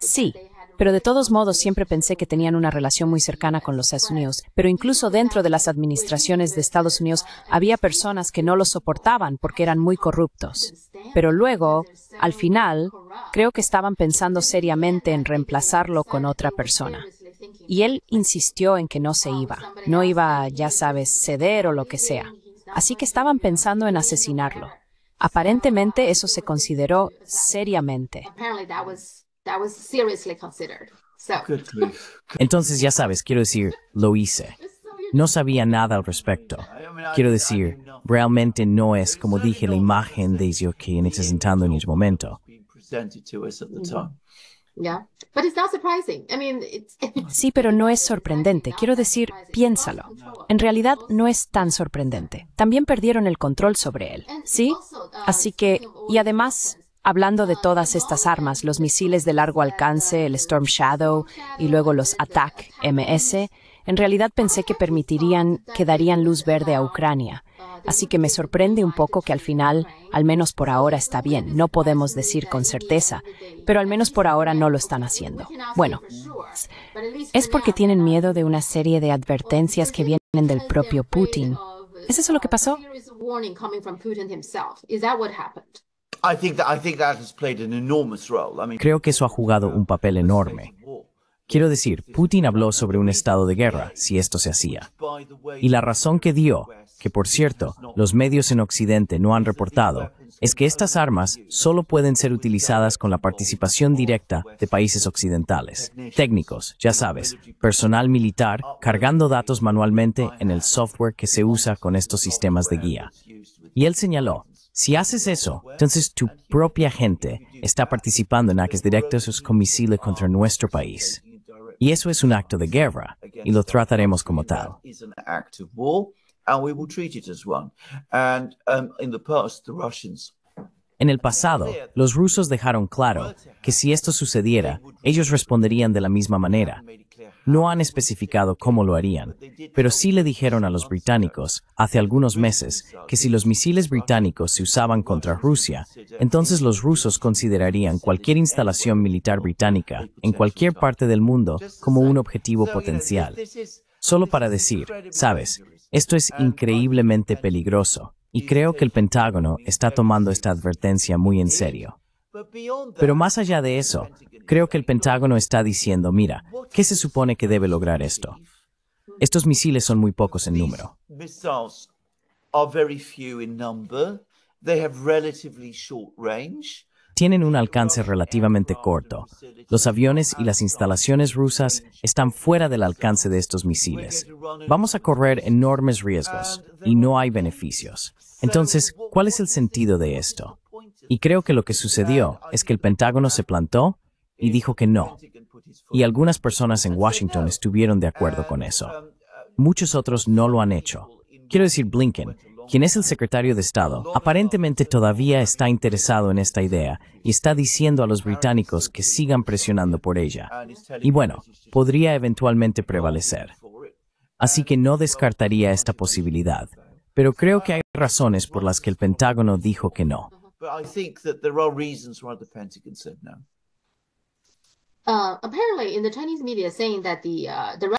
Sí, pero de todos modos siempre pensé que tenían una relación muy cercana con los Estados Unidos. Pero incluso dentro de las administraciones de Estados Unidos había personas que no lo soportaban porque eran muy corruptos. Pero luego, al final, creo que estaban pensando seriamente en reemplazarlo con otra persona. Y él insistió en que no se iba. No iba, ya sabes, ceder o lo que sea. Así que estaban pensando en asesinarlo. Aparentemente eso se consideró seriamente. Entonces ya sabes, quiero decir, lo hice. No sabía nada al respecto. Quiero decir, realmente no es como dije la imagen de que en presentando en ese momento. Sí, pero no es sorprendente. Quiero decir, piénsalo. En realidad no es tan sorprendente. También perdieron el control sobre él, ¿sí? Así que, y además, Hablando de todas estas armas, los misiles de largo alcance, el Storm Shadow y luego los ATAC MS, en realidad pensé que permitirían que darían luz verde a Ucrania. Así que me sorprende un poco que al final, al menos por ahora está bien, no podemos decir con certeza, pero al menos por ahora no lo están haciendo. Bueno, es porque tienen miedo de una serie de advertencias que vienen del propio Putin. ¿Es eso lo que pasó? Creo que eso ha jugado un papel enorme. Quiero decir, Putin habló sobre un estado de guerra, si esto se hacía. Y la razón que dio, que por cierto, los medios en Occidente no han reportado, es que estas armas solo pueden ser utilizadas con la participación directa de países occidentales, técnicos, ya sabes, personal militar, cargando datos manualmente en el software que se usa con estos sistemas de guía. Y él señaló, si haces eso, entonces tu propia gente está participando en ataques directos con misiles contra nuestro país. Y eso es un acto de guerra, y lo trataremos como tal. Um, en el pasado, los rusos dejaron claro que si esto sucediera, ellos responderían de la misma manera, no han especificado cómo lo harían, pero sí le dijeron a los británicos hace algunos meses que si los misiles británicos se usaban contra Rusia, entonces los rusos considerarían cualquier instalación militar británica en cualquier parte del mundo como un objetivo potencial. Solo para decir, sabes, esto es increíblemente peligroso y creo que el Pentágono está tomando esta advertencia muy en serio. Pero más allá de eso, creo que el Pentágono está diciendo, mira, ¿qué se supone que debe lograr esto? Estos misiles son muy pocos en número. Tienen un alcance relativamente corto. Los aviones y las instalaciones rusas están fuera del alcance de estos misiles. Vamos a correr enormes riesgos y no hay beneficios. Entonces, ¿cuál es el sentido de esto? Y creo que lo que sucedió es que el Pentágono se plantó y dijo que no. Y algunas personas en Washington estuvieron de acuerdo con eso. Muchos otros no lo han hecho. Quiero decir, Blinken, quien es el secretario de Estado, aparentemente todavía está interesado en esta idea y está diciendo a los británicos que sigan presionando por ella. Y bueno, podría eventualmente prevalecer. Así que no descartaría esta posibilidad. Pero creo que hay razones por las que el Pentágono dijo que no but I think that there are reasons why the uh, Pentagon no. Uh,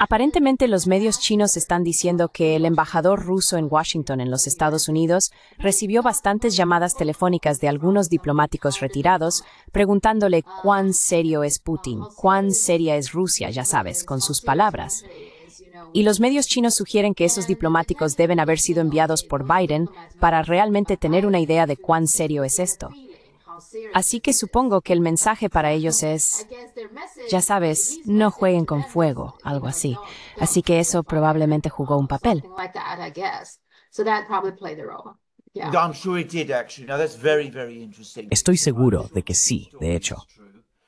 Aparentemente los medios chinos están diciendo que el embajador ruso en Washington, en los Estados Unidos, recibió bastantes llamadas telefónicas de algunos diplomáticos retirados preguntándole cuán serio es Putin, cuán seria es Rusia, ya sabes, con sus palabras y los medios chinos sugieren que esos diplomáticos deben haber sido enviados por Biden para realmente tener una idea de cuán serio es esto. Así que supongo que el mensaje para ellos es, ya sabes, no jueguen con fuego, algo así. Así que eso probablemente jugó un papel. Estoy seguro de que sí, de hecho.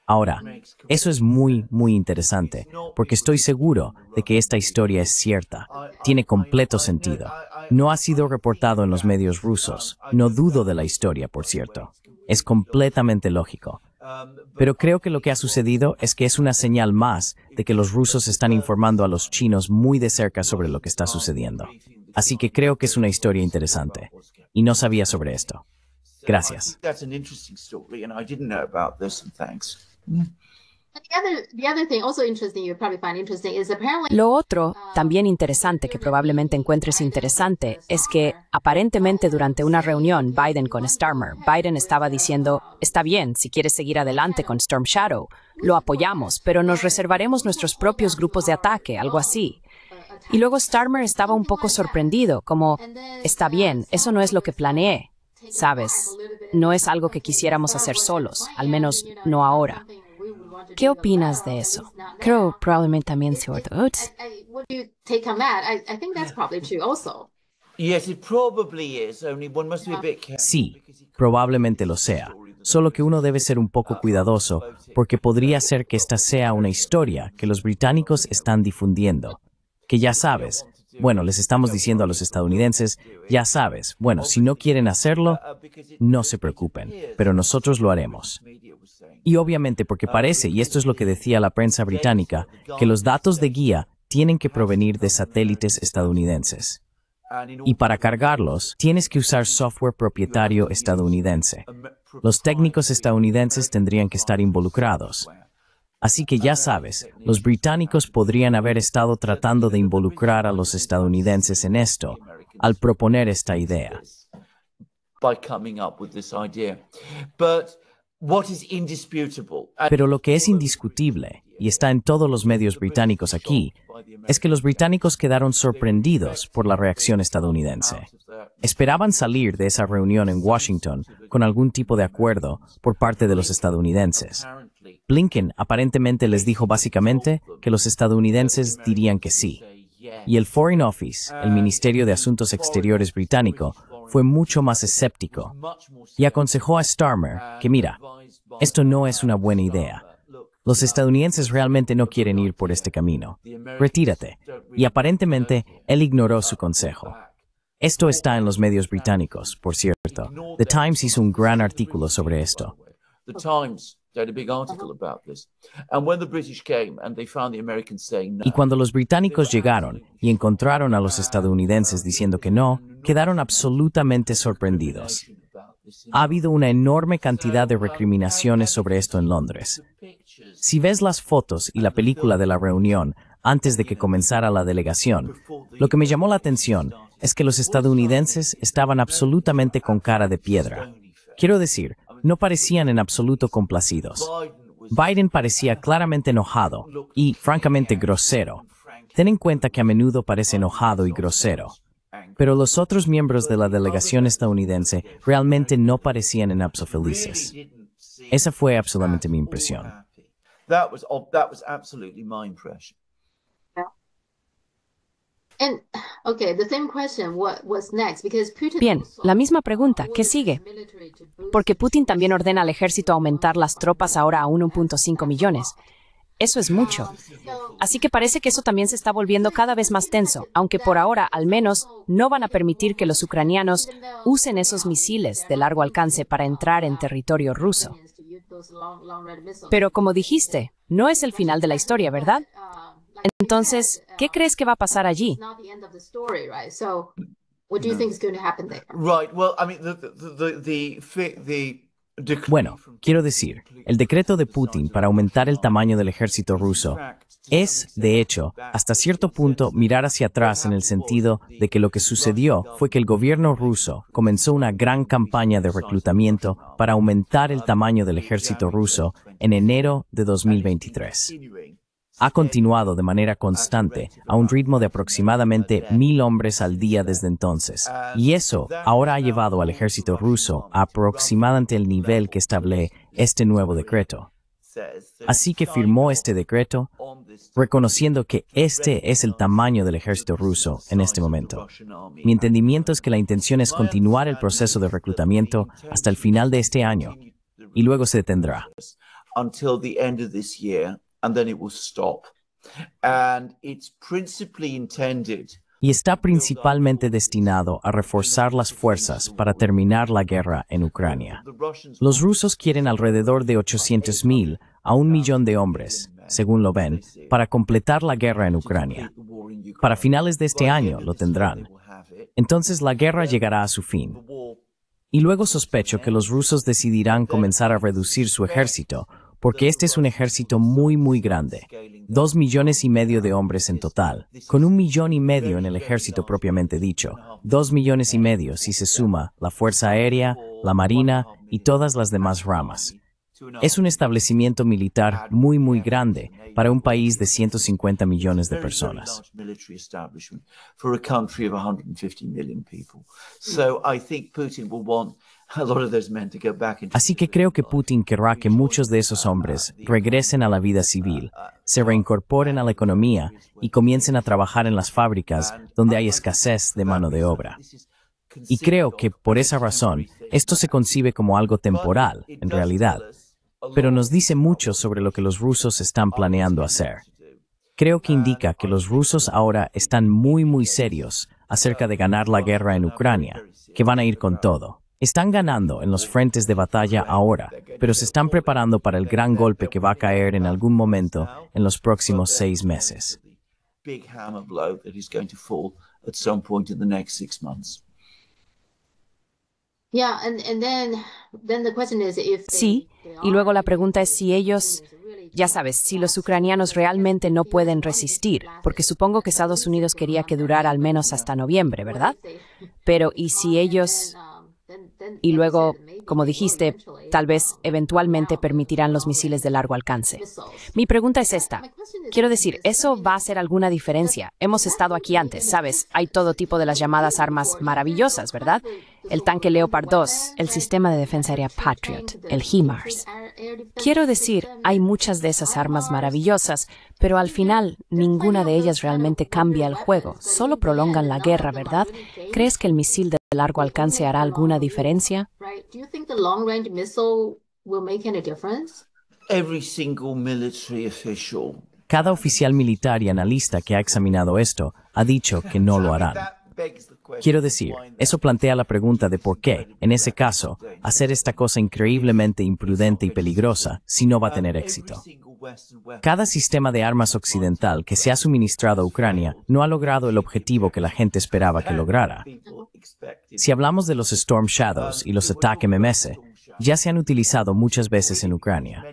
Ahora, eso es muy, muy interesante, porque estoy seguro de que esta historia es cierta, tiene completo sentido. No ha sido reportado en los medios rusos, no dudo de la historia, por cierto. Es completamente lógico. Pero creo que lo que ha sucedido es que es una señal más de que los rusos están informando a los chinos muy de cerca sobre lo que está sucediendo. Así que creo que es una historia interesante. Y no sabía sobre esto. Gracias. Lo otro, uh, también interesante, que probablemente encuentres interesante, es que aparentemente durante una reunión Biden con Starmer, Biden estaba diciendo, está bien, si quieres seguir adelante con Storm Shadow, lo apoyamos, pero nos reservaremos nuestros propios grupos de ataque, algo así. Y luego Starmer estaba un poco sorprendido, como, está bien, eso no es lo que planeé. Sabes, no es algo que quisiéramos hacer solos, al menos no ahora. ¿Qué opinas de eso? Creo probablemente también se Sí, probablemente lo sea. Solo que uno debe ser un poco cuidadoso, porque podría ser que esta sea una historia que los británicos están difundiendo. Que ya sabes, bueno, les estamos diciendo a los estadounidenses, ya sabes, bueno, si no quieren hacerlo, no se preocupen, pero nosotros lo haremos. Y obviamente porque parece, y esto es lo que decía la prensa británica, que los datos de guía tienen que provenir de satélites estadounidenses. Y para cargarlos, tienes que usar software propietario estadounidense. Los técnicos estadounidenses tendrían que estar involucrados. Así que ya sabes, los británicos podrían haber estado tratando de involucrar a los estadounidenses en esto, al proponer esta idea. Pero lo que es indiscutible, y está en todos los medios británicos aquí, es que los británicos quedaron sorprendidos por la reacción estadounidense. Esperaban salir de esa reunión en Washington con algún tipo de acuerdo por parte de los estadounidenses, Blinken aparentemente les dijo básicamente que los estadounidenses dirían que sí. Y el Foreign Office, el Ministerio de Asuntos Exteriores británico, fue mucho más escéptico y aconsejó a Starmer que, mira, esto no es una buena idea. Los estadounidenses realmente no quieren ir por este camino. Retírate. Y aparentemente, él ignoró su consejo. Esto está en los medios británicos, por cierto. The Times hizo un gran artículo sobre esto. The Times y cuando los británicos llegaron y encontraron a los estadounidenses diciendo que no, quedaron absolutamente sorprendidos. Ha habido una enorme cantidad de um, recriminaciones sobre esto en Londres. Si ves las fotos y la película de la reunión antes de que comenzara la delegación, lo que me llamó la atención es que los estadounidenses estaban absolutamente con cara de piedra. Quiero decir, no parecían en absoluto complacidos. Biden parecía claramente enojado y, francamente, grosero. Ten en cuenta que a menudo parece enojado y grosero. Pero los otros miembros de la delegación estadounidense realmente no parecían en absoluto felices. Esa fue absolutamente mi impresión. Oh, Bien, la misma pregunta, ¿qué sigue? Porque Putin también ordena al ejército aumentar las tropas ahora a 1.5 millones. Eso es mucho. Um, Así que parece que eso también se está volviendo cada vez más tenso, aunque por ahora al menos no van a permitir que los ucranianos usen esos misiles de largo alcance para entrar en territorio ruso. Pero como dijiste, no es el final de la historia, ¿verdad? Uh, entonces, ¿qué crees que va a pasar allí? Bueno, quiero decir, el decreto de Putin para aumentar el tamaño del ejército ruso es, de hecho, hasta cierto punto mirar hacia atrás en el sentido de que lo que sucedió fue que el gobierno ruso comenzó una gran campaña de reclutamiento para aumentar el tamaño del ejército ruso en enero de 2023 ha continuado de manera constante a un ritmo de aproximadamente mil hombres al día desde entonces. Y eso ahora ha llevado al ejército ruso a aproximadamente el nivel que establece este nuevo decreto. Así que firmó este decreto reconociendo que este es el tamaño del ejército ruso en este momento. Mi entendimiento es que la intención es continuar el proceso de reclutamiento hasta el final de este año y luego se detendrá y está principalmente destinado a reforzar las fuerzas para terminar la guerra en Ucrania. Los rusos quieren alrededor de 800.000 a un millón de hombres, según lo ven, para completar la guerra en Ucrania. Para finales de este año lo tendrán. Entonces la guerra llegará a su fin. Y luego sospecho que los rusos decidirán comenzar a reducir su ejército porque este es un ejército muy muy grande, dos millones y medio de hombres en total, con un millón y medio en el ejército propiamente dicho, dos millones y medio si se suma la Fuerza Aérea, la Marina y todas las demás ramas. Es un establecimiento militar muy, muy grande para un país de 150 millones de personas. Putin Así que creo que Putin querrá que muchos de esos hombres regresen a la vida civil, se reincorporen a la economía y comiencen a trabajar en las fábricas donde hay escasez de mano de obra. Y creo que por esa razón, esto se concibe como algo temporal, en realidad, pero nos dice mucho sobre lo que los rusos están planeando hacer. Creo que indica que los rusos ahora están muy, muy serios acerca de ganar la guerra en Ucrania, que van a ir con todo. Están ganando en los frentes de batalla ahora, pero se están preparando para el gran golpe que va a caer en algún momento en los próximos seis meses. Sí, y luego la pregunta es si ellos, ya sabes, si los ucranianos realmente no pueden resistir, porque supongo que Estados Unidos quería que durara al menos hasta noviembre, ¿verdad? Pero ¿y si ellos y luego, como dijiste, tal vez eventualmente permitirán los misiles de largo alcance. Mi pregunta es esta. Quiero decir, ¿eso va a hacer alguna diferencia? Hemos estado aquí antes, ¿sabes? Hay todo tipo de las llamadas armas maravillosas, ¿verdad? El tanque Leopard 2, el sistema de defensa aérea Patriot, el HIMARS. Quiero decir, hay muchas de esas armas maravillosas, pero al final ninguna de ellas realmente cambia el juego, solo prolongan la guerra, ¿verdad? ¿Crees que el misil de ¿El largo alcance hará alguna diferencia? Cada oficial militar y analista que ha examinado esto ha dicho que no lo harán. Quiero decir, eso plantea la pregunta de por qué, en ese caso, hacer esta cosa increíblemente imprudente y peligrosa si no va a tener éxito. Cada sistema de armas occidental que se ha suministrado a Ucrania no ha logrado el objetivo que la gente esperaba que lograra. Si hablamos de los Storm Shadows y los Attack MMS, ya se han utilizado muchas veces en Ucrania.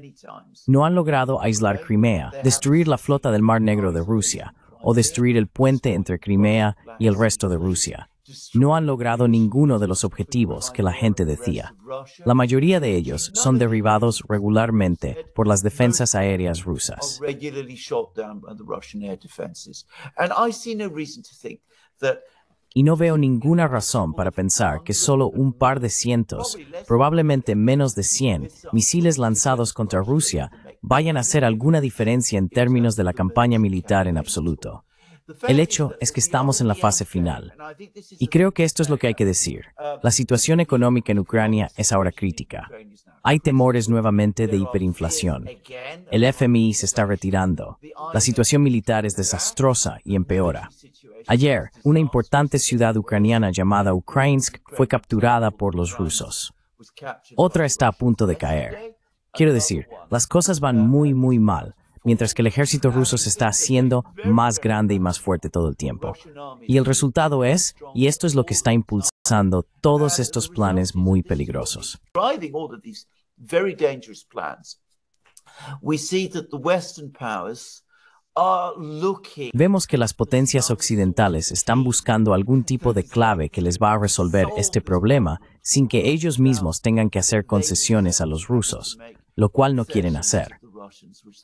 No han logrado aislar Crimea, destruir la flota del Mar Negro de Rusia o destruir el puente entre Crimea y el resto de Rusia no han logrado ninguno de los objetivos que la gente decía. La mayoría de ellos son derribados regularmente por las defensas aéreas rusas. Y no veo ninguna razón para pensar que solo un par de cientos, probablemente menos de 100, misiles lanzados contra Rusia vayan a hacer alguna diferencia en términos de la campaña militar en absoluto. El hecho es que estamos en la fase final. Y creo que esto es lo que hay que decir. La situación económica en Ucrania es ahora crítica. Hay temores nuevamente de hiperinflación. El FMI se está retirando. La situación militar es desastrosa y empeora. Ayer, una importante ciudad ucraniana llamada Ukrainsk fue capturada por los rusos. Otra está a punto de caer. Quiero decir, las cosas van muy, muy mal mientras que el ejército ruso se está haciendo más grande y más fuerte todo el tiempo. Y el resultado es, y esto es lo que está impulsando todos estos planes muy peligrosos. Vemos que las potencias occidentales están buscando algún tipo de clave que les va a resolver este problema sin que ellos mismos tengan que hacer concesiones a los rusos, lo cual no quieren hacer.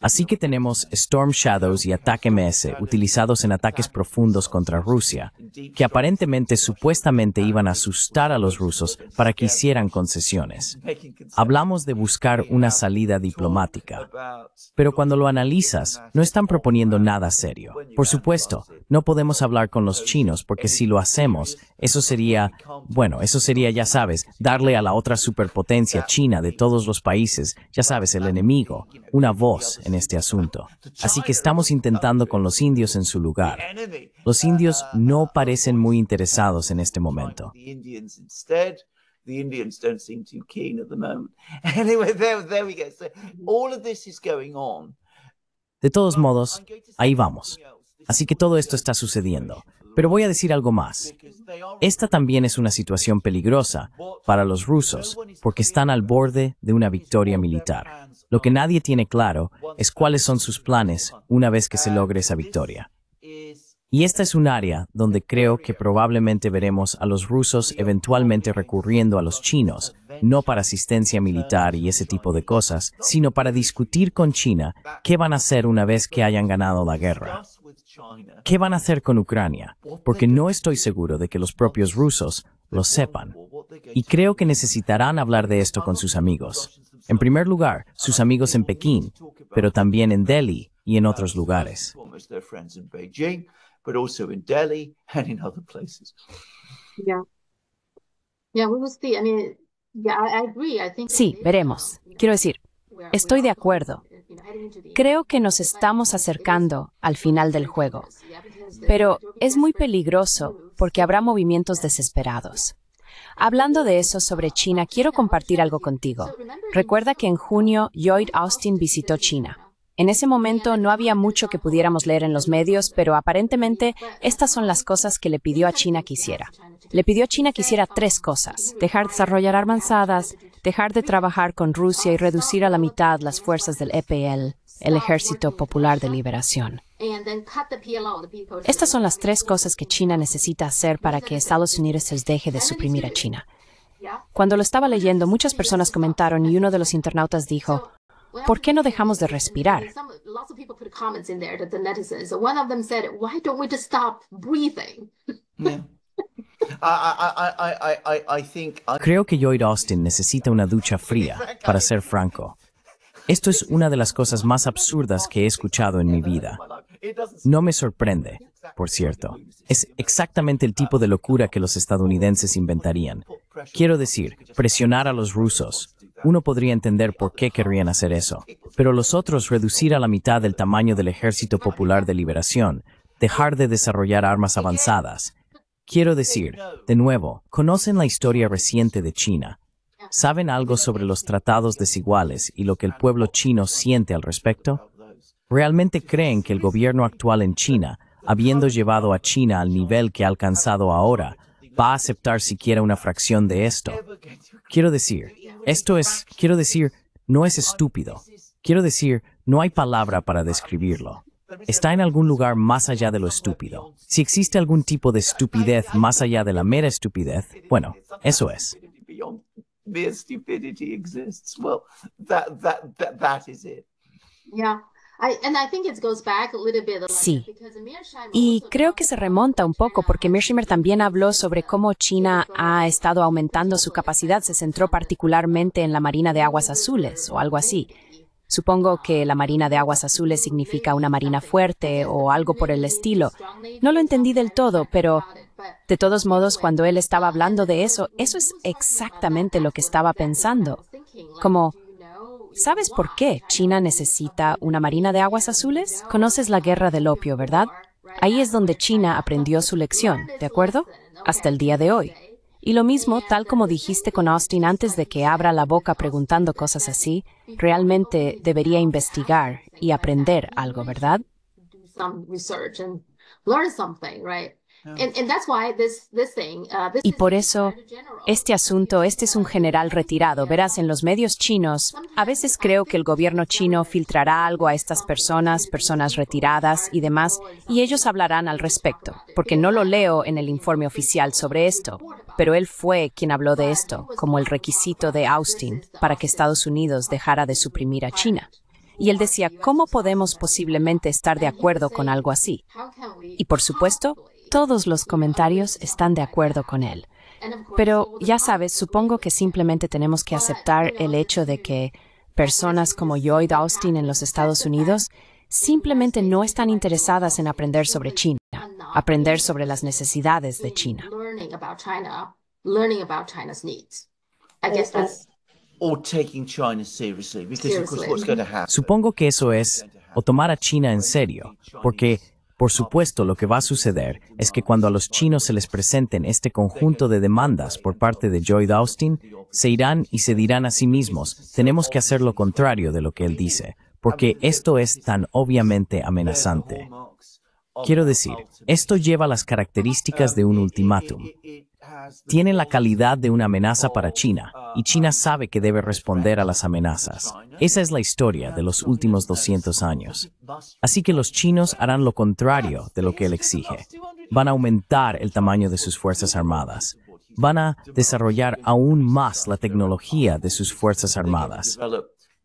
Así que tenemos Storm Shadows y Ataque MS utilizados en ataques profundos contra Rusia, que aparentemente supuestamente iban a asustar a los rusos para que hicieran concesiones. Hablamos de buscar una salida diplomática, pero cuando lo analizas, no están proponiendo nada serio. Por supuesto, no podemos hablar con los chinos porque si lo hacemos, eso sería, bueno, eso sería, ya sabes, darle a la otra superpotencia china de todos los países, ya sabes, el enemigo, una voz en este asunto. Así que estamos intentando con los indios en su lugar. Los indios no parecen muy interesados en este momento. De todos modos, ahí vamos. Así que todo esto está sucediendo. Pero voy a decir algo más. Esta también es una situación peligrosa para los rusos porque están al borde de una victoria militar. Lo que nadie tiene claro es cuáles son sus planes una vez que se logre esa victoria. Y esta es un área donde creo que probablemente veremos a los rusos eventualmente recurriendo a los chinos, no para asistencia militar y ese tipo de cosas, sino para discutir con China qué van a hacer una vez que hayan ganado la guerra. ¿Qué van a hacer con Ucrania? Porque no estoy seguro de que los propios rusos lo sepan. Y creo que necesitarán hablar de esto con sus amigos. En primer lugar, sus amigos en Pekín, pero también en Delhi y en otros lugares. Sí, veremos. Quiero decir, estoy de acuerdo. Creo que nos estamos acercando al final del juego, pero es muy peligroso porque habrá movimientos desesperados. Hablando de eso sobre China, quiero compartir algo contigo. Recuerda que en junio Lloyd Austin visitó China. En ese momento no había mucho que pudiéramos leer en los medios, pero aparentemente estas son las cosas que le pidió a China que hiciera. Le pidió a China que hiciera tres cosas. Dejar desarrollar avanzadas, dejar de trabajar con Rusia y reducir a la mitad las fuerzas del EPL, el Ejército Popular de Liberación. Estas son las tres cosas que China necesita hacer para que Estados Unidos se deje de suprimir a China. Cuando lo estaba leyendo, muchas personas comentaron y uno de los internautas dijo, ¿por qué no dejamos de respirar? Creo que Lloyd Austin necesita una ducha fría, para ser franco. Esto es una de las cosas más absurdas que he escuchado en mi vida. No me sorprende, por cierto. Es exactamente el tipo de locura que los estadounidenses inventarían. Quiero decir, presionar a los rusos. Uno podría entender por qué querrían hacer eso. Pero los otros reducir a la mitad el tamaño del Ejército Popular de Liberación, dejar de desarrollar armas avanzadas, Quiero decir, de nuevo, conocen la historia reciente de China. ¿Saben algo sobre los tratados desiguales y lo que el pueblo chino siente al respecto? ¿Realmente creen que el gobierno actual en China, habiendo llevado a China al nivel que ha alcanzado ahora, va a aceptar siquiera una fracción de esto? Quiero decir, esto es, quiero decir, no es estúpido. Quiero decir, no hay palabra para describirlo está en algún lugar más allá de lo estúpido. Si existe algún tipo de estupidez más allá de la mera estupidez, bueno, eso es. Sí. Y creo que se remonta un poco porque Mearsheimer también habló sobre cómo China ha estado aumentando su capacidad, se centró particularmente en la Marina de Aguas Azules o algo así. Supongo que la Marina de Aguas Azules significa una marina fuerte o algo por el estilo. No lo entendí del todo, pero de todos modos, cuando él estaba hablando de eso, eso es exactamente lo que estaba pensando. Como, ¿sabes por qué China necesita una marina de aguas azules? Conoces la guerra del opio, ¿verdad? Ahí es donde China aprendió su lección, ¿de acuerdo? Hasta el día de hoy. Y lo mismo, tal como dijiste con Austin antes de que abra la boca preguntando cosas así, realmente debería investigar y aprender algo, ¿verdad? Y por eso, este asunto, este es un general retirado. Verás, en los medios chinos, a veces creo que el gobierno chino filtrará algo a estas personas, personas retiradas y demás, y ellos hablarán al respecto, porque no lo leo en el informe oficial sobre esto pero él fue quien habló de esto como el requisito de Austin para que Estados Unidos dejara de suprimir a China. Y él decía, ¿cómo podemos posiblemente estar de acuerdo con algo así? Y por supuesto, todos los comentarios están de acuerdo con él. Pero ya sabes, supongo que simplemente tenemos que aceptar el hecho de que personas como Lloyd Austin en los Estados Unidos simplemente no están interesadas en aprender sobre China, aprender sobre las necesidades de China. Supongo que eso es o tomar a China en serio, porque por supuesto, lo que va a suceder es que cuando a los chinos se les presenten este conjunto de demandas por parte de Joy Daustin, se irán y se dirán a sí mismos, tenemos que hacer lo contrario de lo que él dice, porque esto es tan obviamente amenazante. Quiero decir, esto lleva las características um, de un ultimátum. Tiene la calidad de una amenaza para China, uh, y China um, sabe que debe responder a las amenazas. Esa es la historia de los últimos 200 años. Así que los chinos harán lo contrario de lo que él exige. Van a aumentar el tamaño de sus Fuerzas Armadas. Van a desarrollar aún más la tecnología de sus Fuerzas Armadas.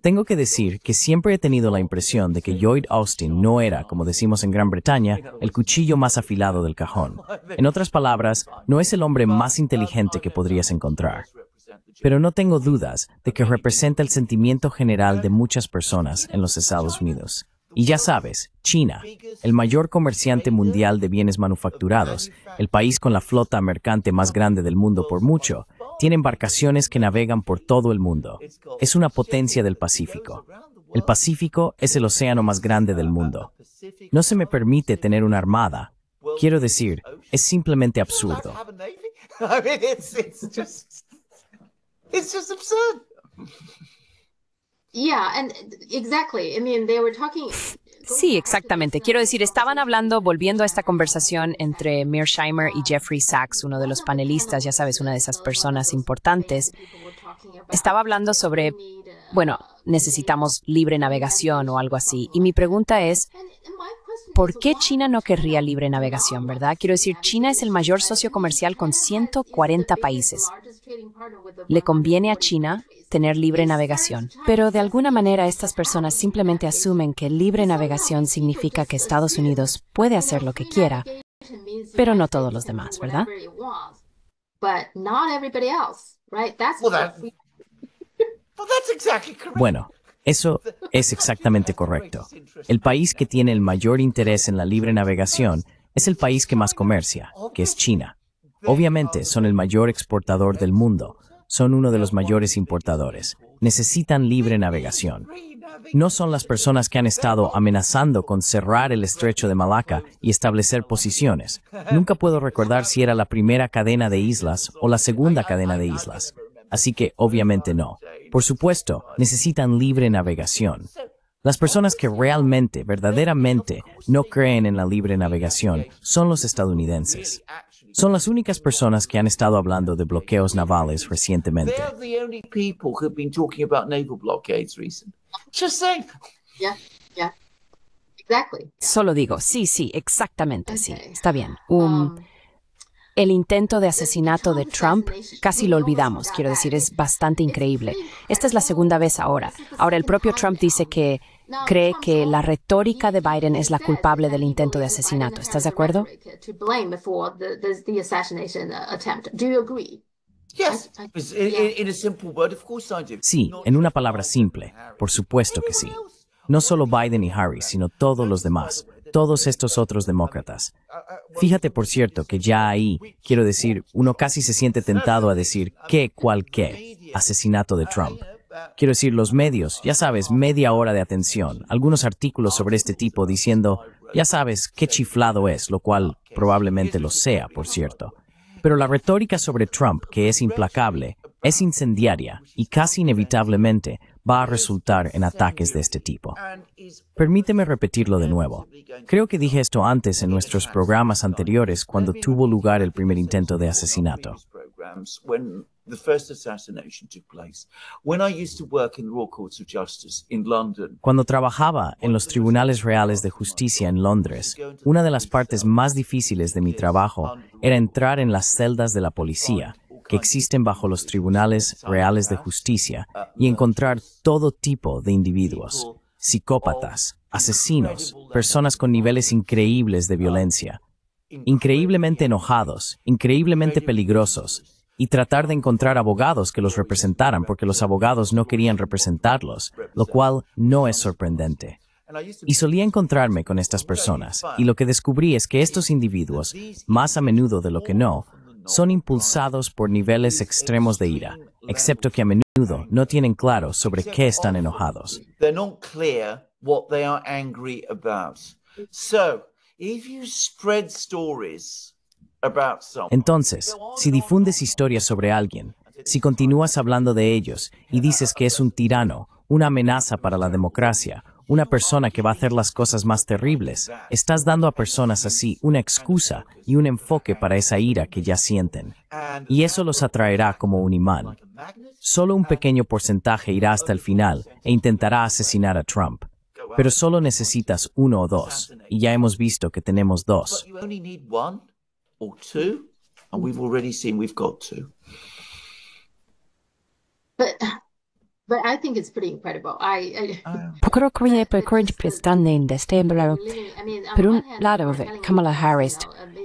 Tengo que decir que siempre he tenido la impresión de que Lloyd Austin no era, como decimos en Gran Bretaña, el cuchillo más afilado del cajón. En otras palabras, no es el hombre más inteligente que podrías encontrar. Pero no tengo dudas de que representa el sentimiento general de muchas personas en los Estados Unidos. Y ya sabes, China, el mayor comerciante mundial de bienes manufacturados, el país con la flota mercante más grande del mundo por mucho, tiene embarcaciones que navegan por todo el mundo. Es una potencia del Pacífico. El Pacífico es el océano más grande del mundo. No se me permite tener una armada. Quiero decir, es simplemente absurdo. Yeah, and exactly. I mean, they were Sí, exactamente. Quiero decir, estaban hablando, volviendo a esta conversación entre Mearsheimer y Jeffrey Sachs, uno de los panelistas, ya sabes, una de esas personas importantes. Estaba hablando sobre, bueno, necesitamos libre navegación o algo así. Y mi pregunta es, ¿por qué China no querría libre navegación, verdad? Quiero decir, China es el mayor socio comercial con 140 países. ¿Le conviene a China tener libre navegación. Pero de alguna manera estas personas simplemente asumen que libre navegación significa que Estados Unidos puede hacer lo que quiera, pero no todos los demás, ¿verdad? Bueno, eso es exactamente correcto. El país que tiene el mayor interés en la libre navegación es el país que más comercia, que es China. Obviamente son el mayor exportador del mundo, son uno de los mayores importadores. Necesitan libre navegación. No son las personas que han estado amenazando con cerrar el estrecho de Malaca y establecer posiciones. Nunca puedo recordar si era la primera cadena de islas o la segunda cadena de islas. Así que obviamente no. Por supuesto, necesitan libre navegación. Las personas que realmente, verdaderamente, no creen en la libre navegación son los estadounidenses. Son las únicas personas que han estado hablando de bloqueos navales recientemente. Solo digo, sí, sí, exactamente, sí. Está bien. Um, um, el intento de asesinato de Trump casi lo olvidamos, quiero decir, es bastante increíble. Esta es la segunda vez ahora. Ahora el propio Trump dice que cree que la retórica de Biden es la culpable del intento de asesinato. ¿Estás de acuerdo? Sí, en una palabra simple, por supuesto que sí. No solo Biden y Harry, sino todos los demás, todos estos otros demócratas. Fíjate, por cierto, que ya ahí, quiero decir, uno casi se siente tentado a decir, ¿qué cual qué? Asesinato de Trump. Quiero decir, los medios, ya sabes, media hora de atención, algunos artículos sobre este tipo diciendo, ya sabes, qué chiflado es, lo cual probablemente lo sea, por cierto. Pero la retórica sobre Trump, que es implacable, es incendiaria y casi inevitablemente va a resultar en ataques de este tipo. Permíteme repetirlo de nuevo. Creo que dije esto antes en nuestros programas anteriores cuando tuvo lugar el primer intento de asesinato. Cuando trabajaba en los tribunales reales de justicia en Londres, una de las partes más difíciles de mi trabajo era entrar en las celdas de la policía que existen bajo los tribunales reales de justicia y encontrar todo tipo de individuos, psicópatas, asesinos, personas con niveles increíbles de violencia, increíblemente enojados, increíblemente peligrosos, y tratar de encontrar abogados que los representaran porque los abogados no querían representarlos, lo cual no es sorprendente. Y solía encontrarme con estas personas, y lo que descubrí es que estos individuos, más a menudo de lo que no, son impulsados por niveles extremos de ira, excepto que a menudo no tienen claro sobre qué están enojados. Entonces, si difundes historias sobre alguien, si continúas hablando de ellos y dices que es un tirano, una amenaza para la democracia, una persona que va a hacer las cosas más terribles, estás dando a personas así una excusa y un enfoque para esa ira que ya sienten. Y eso los atraerá como un imán. Solo un pequeño porcentaje irá hasta el final e intentará asesinar a Trump pero solo necesitas uno o dos, y ya hemos visto que tenemos dos. Creo que es pretty increíble. este Por un lado, Kamala Harris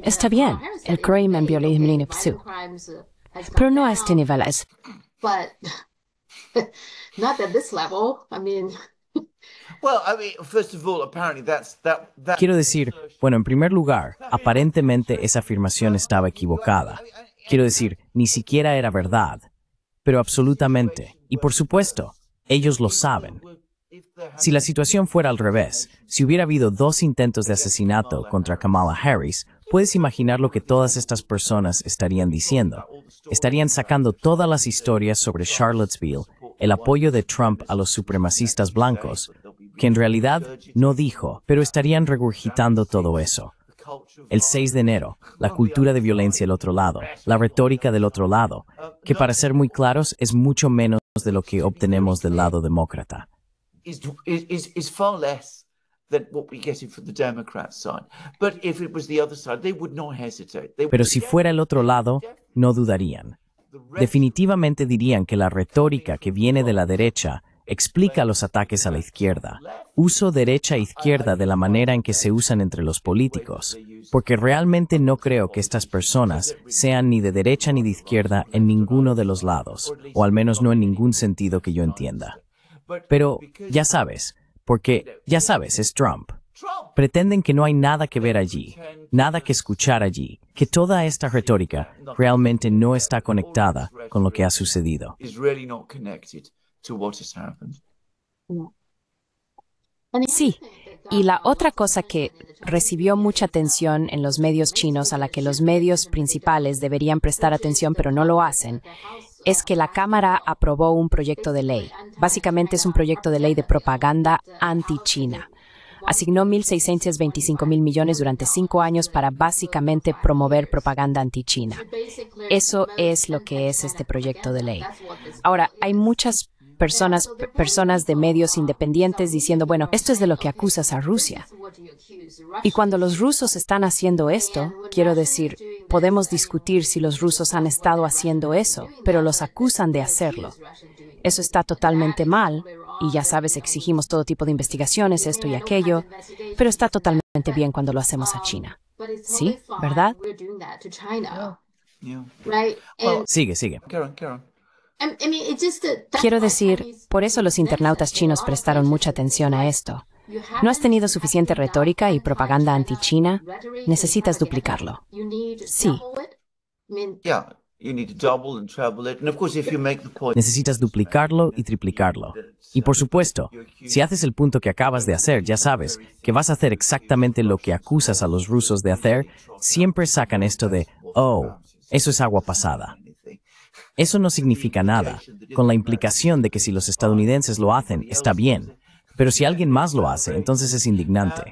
está bien, el crimen violento uh, pero no a este nivel. Quiero decir, bueno, en primer lugar, aparentemente esa afirmación estaba equivocada. Quiero decir, ni siquiera era verdad, pero absolutamente. Y por supuesto, ellos lo saben. Si la situación fuera al revés, si hubiera habido dos intentos de asesinato contra Kamala Harris, puedes imaginar lo que todas estas personas estarían diciendo. Estarían sacando todas las historias sobre Charlottesville el apoyo de Trump a los supremacistas blancos, que en realidad no dijo, pero estarían regurgitando todo eso. El 6 de enero, la cultura de violencia del otro lado, la retórica del otro lado, que para ser muy claros es mucho menos de lo que obtenemos del lado demócrata. Pero si fuera el otro lado, no dudarían definitivamente dirían que la retórica que viene de la derecha explica los ataques a la izquierda. Uso derecha e izquierda de la manera en que se usan entre los políticos, porque realmente no creo que estas personas sean ni de derecha ni de izquierda en ninguno de los lados, o al menos no en ningún sentido que yo entienda. Pero, ya sabes, porque, ya sabes, es Trump. Pretenden que no hay nada que ver allí, nada que escuchar allí, que toda esta retórica realmente no está conectada con lo que ha sucedido. Sí, y la otra cosa que recibió mucha atención en los medios chinos, a la que los medios principales deberían prestar atención pero no lo hacen, es que la Cámara aprobó un proyecto de ley. Básicamente es un proyecto de ley de propaganda anti-China asignó mil millones durante cinco años para básicamente promover propaganda anti-China. Eso es lo que es este proyecto de ley. Ahora, hay muchas personas, personas de medios independientes diciendo, bueno, esto es de lo que acusas a Rusia. Y cuando los rusos están haciendo esto, quiero decir, podemos discutir si los rusos han estado haciendo eso, pero los acusan de hacerlo. Eso está totalmente mal y ya sabes, exigimos todo tipo de investigaciones, esto y aquello, pero está totalmente bien cuando lo hacemos a China. ¿Sí? ¿Verdad? Sigue, sigue. Quiero decir, por eso los internautas chinos prestaron mucha atención a esto. ¿No has tenido suficiente retórica y propaganda anti-China? Necesitas duplicarlo. Sí. Necesitas duplicarlo y triplicarlo. Y por supuesto, si haces el punto que acabas de hacer, ya sabes que vas a hacer exactamente lo que acusas a los rusos de hacer, siempre sacan esto de, oh, eso es agua pasada. Eso no significa nada, con la implicación de que si los estadounidenses lo hacen, está bien, pero si alguien más lo hace, entonces es indignante.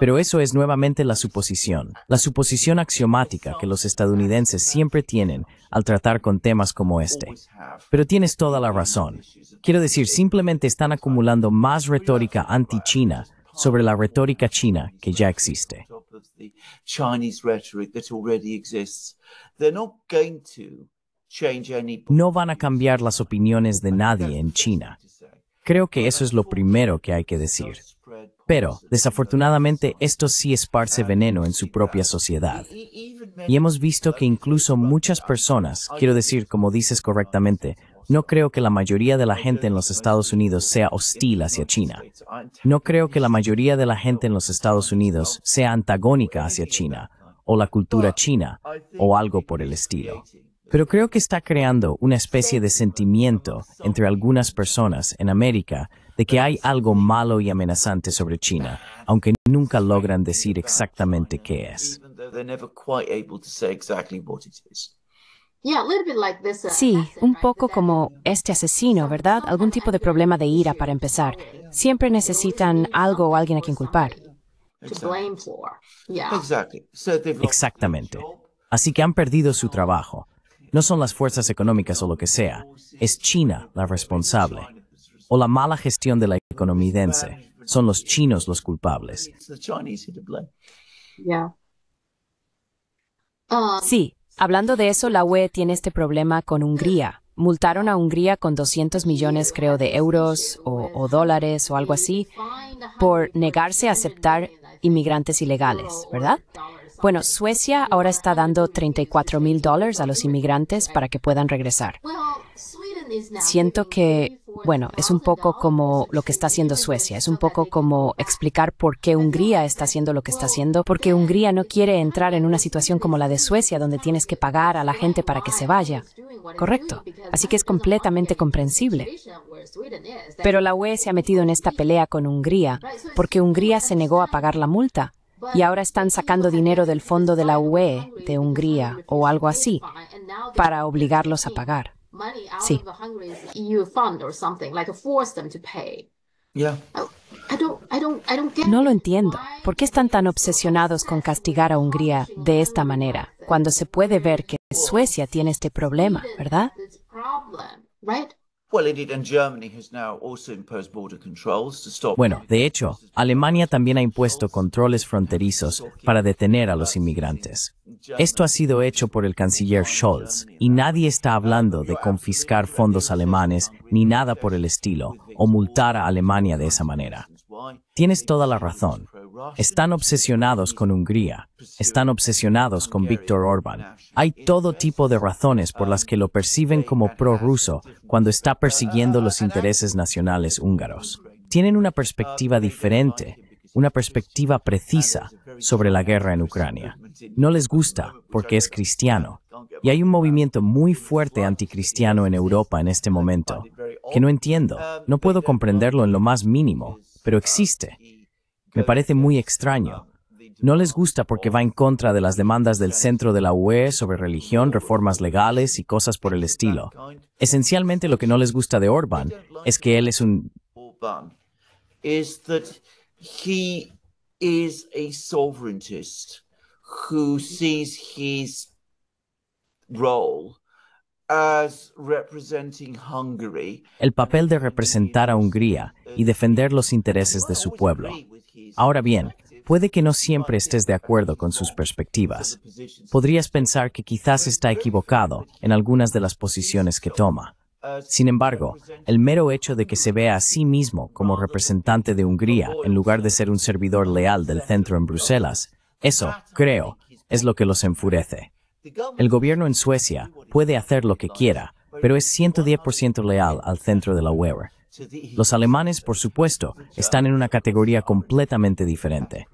Pero eso es nuevamente la suposición, la suposición axiomática que los estadounidenses siempre tienen al tratar con temas como este. Pero tienes toda la razón. Quiero decir, simplemente están acumulando más retórica anti-China sobre la retórica china que ya existe. No van a cambiar las opiniones de nadie en China. Creo que eso es lo primero que hay que decir. Pero, desafortunadamente, esto sí esparce veneno en su propia sociedad. Y hemos visto que incluso muchas personas, quiero decir, como dices correctamente, no creo que la mayoría de la gente en los Estados Unidos sea hostil hacia China. No creo que la mayoría de la gente en los Estados Unidos sea antagónica hacia China, o la cultura china, o algo por el estilo pero creo que está creando una especie de sentimiento entre algunas personas en América de que hay algo malo y amenazante sobre China, aunque nunca logran decir exactamente qué es. Sí, un poco como este asesino, ¿verdad? Algún tipo de problema de ira para empezar. Siempre necesitan algo o alguien a quien culpar. Exactamente. Así que han perdido su trabajo, no son las fuerzas económicas o lo que sea, es China la responsable. O la mala gestión de la economía dense. Son los chinos los culpables. Ah. Sí, hablando de eso, la UE tiene este problema con Hungría. Multaron a Hungría con 200 millones, creo, de euros o dólares o algo así por negarse a aceptar inmigrantes ilegales, ¿verdad? Bueno, Suecia ahora está dando 34 mil dólares a los inmigrantes para que puedan regresar. Siento que, bueno, es un poco como lo que está haciendo Suecia, es un poco como explicar por qué Hungría está haciendo lo que está haciendo, porque Hungría no quiere entrar en una situación como la de Suecia, donde tienes que pagar a la gente para que se vaya. Correcto. Así que es completamente comprensible. Pero la UE se ha metido en esta pelea con Hungría, porque Hungría se negó a pagar la multa y ahora están sacando dinero del fondo de la UE, de Hungría o algo así, para obligarlos a pagar. Sí. No lo entiendo. ¿Por qué están tan obsesionados con castigar a Hungría de esta manera, cuando se puede ver que Suecia tiene este problema, ¿verdad? Bueno, de hecho, Alemania también ha impuesto controles fronterizos para detener a los inmigrantes. Esto ha sido hecho por el canciller Scholz y uh, nadie está uh, hablando de confiscar fondos alemanes ni nada por el estilo o multar a Alemania de esa manera. Tienes toda la razón. Están obsesionados con Hungría, están obsesionados con Viktor Orbán. Hay todo tipo de razones por las que lo perciben como prorruso cuando está persiguiendo los intereses nacionales húngaros. Tienen una perspectiva diferente una perspectiva precisa sobre la guerra en Ucrania. No les gusta porque es cristiano. Y hay un movimiento muy fuerte anticristiano en Europa en este momento, que no entiendo, no puedo comprenderlo en lo más mínimo, pero existe me parece muy extraño. No les gusta porque va en contra de las demandas del centro de la UE sobre religión, reformas legales y cosas por el estilo. Esencialmente lo que no les gusta de Orbán es que él es un... El papel de representar a Hungría y defender los intereses de su pueblo. Ahora bien, puede que no siempre estés de acuerdo con sus perspectivas. Podrías pensar que quizás está equivocado en algunas de las posiciones que toma. Sin embargo, el mero hecho de que se vea a sí mismo como representante de Hungría en lugar de ser un servidor leal del centro en Bruselas, eso, creo, es lo que los enfurece. El gobierno en Suecia puede hacer lo que quiera, pero es 110% leal al centro de la UE los alemanes, por supuesto, están en una categoría completamente diferente.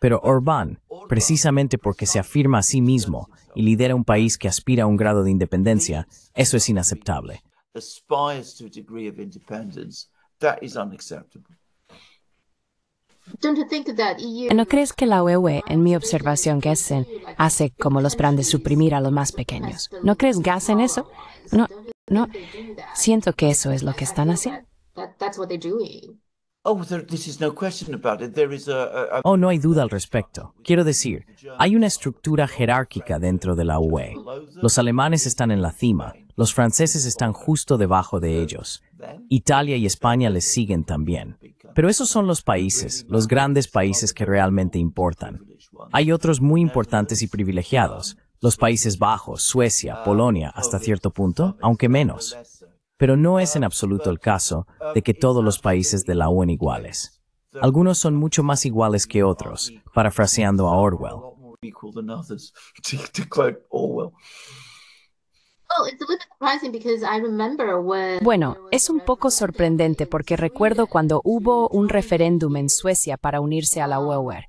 Pero Orbán, precisamente porque se afirma a sí mismo y lidera un país que aspira a un grado de independencia, eso es inaceptable. E ¿No crees que la UE, en mi observación, Gessen, hace como los grandes suprimir a los más pequeños? ¿No crees gas eso? No, no. Siento que eso es lo que están haciendo. Oh, no oh, no hay duda al respecto. Quiero decir, hay una estructura jerárquica dentro de la UE. Los alemanes están en la cima, los franceses están justo debajo de ellos. Italia y España les siguen también. Pero esos son los países, los grandes países que realmente importan. Hay otros muy importantes y privilegiados, los Países Bajos, Suecia, Polonia, hasta cierto punto, aunque menos. Pero no es en absoluto el caso de que todos los países de la UN iguales. Algunos son mucho más iguales que otros, parafraseando a Orwell. Oh, bueno, es un poco sorprendente porque recuerdo cuando hubo un referéndum en Suecia para unirse a la UEWER.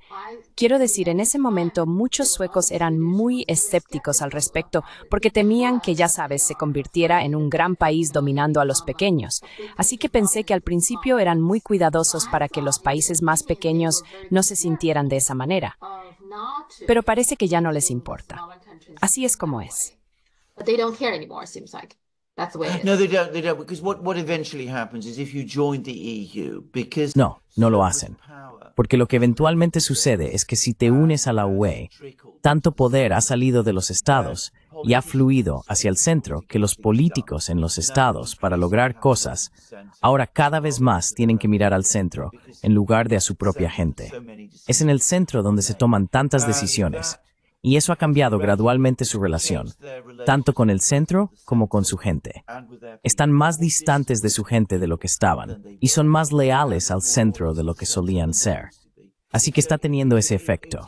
Quiero decir, en ese momento muchos suecos eran muy escépticos al respecto porque temían que, ya sabes, se convirtiera en un gran país dominando a los pequeños. Así que pensé que al principio eran muy cuidadosos para que los países más pequeños no se sintieran de esa manera. Pero parece que ya no les importa. Así es como es. No, no, no lo hacen. Porque lo que eventualmente sucede es que si te unes a la UE, tanto poder ha salido de los estados y ha fluido hacia el centro que los políticos en los estados para lograr cosas ahora cada vez más tienen que mirar al centro en lugar de a su propia gente. Es en el centro donde se toman tantas decisiones y eso ha cambiado gradualmente su relación, tanto con el centro como con su gente. Están más distantes de su gente de lo que estaban y son más leales al centro de lo que solían ser. Así que está teniendo ese efecto.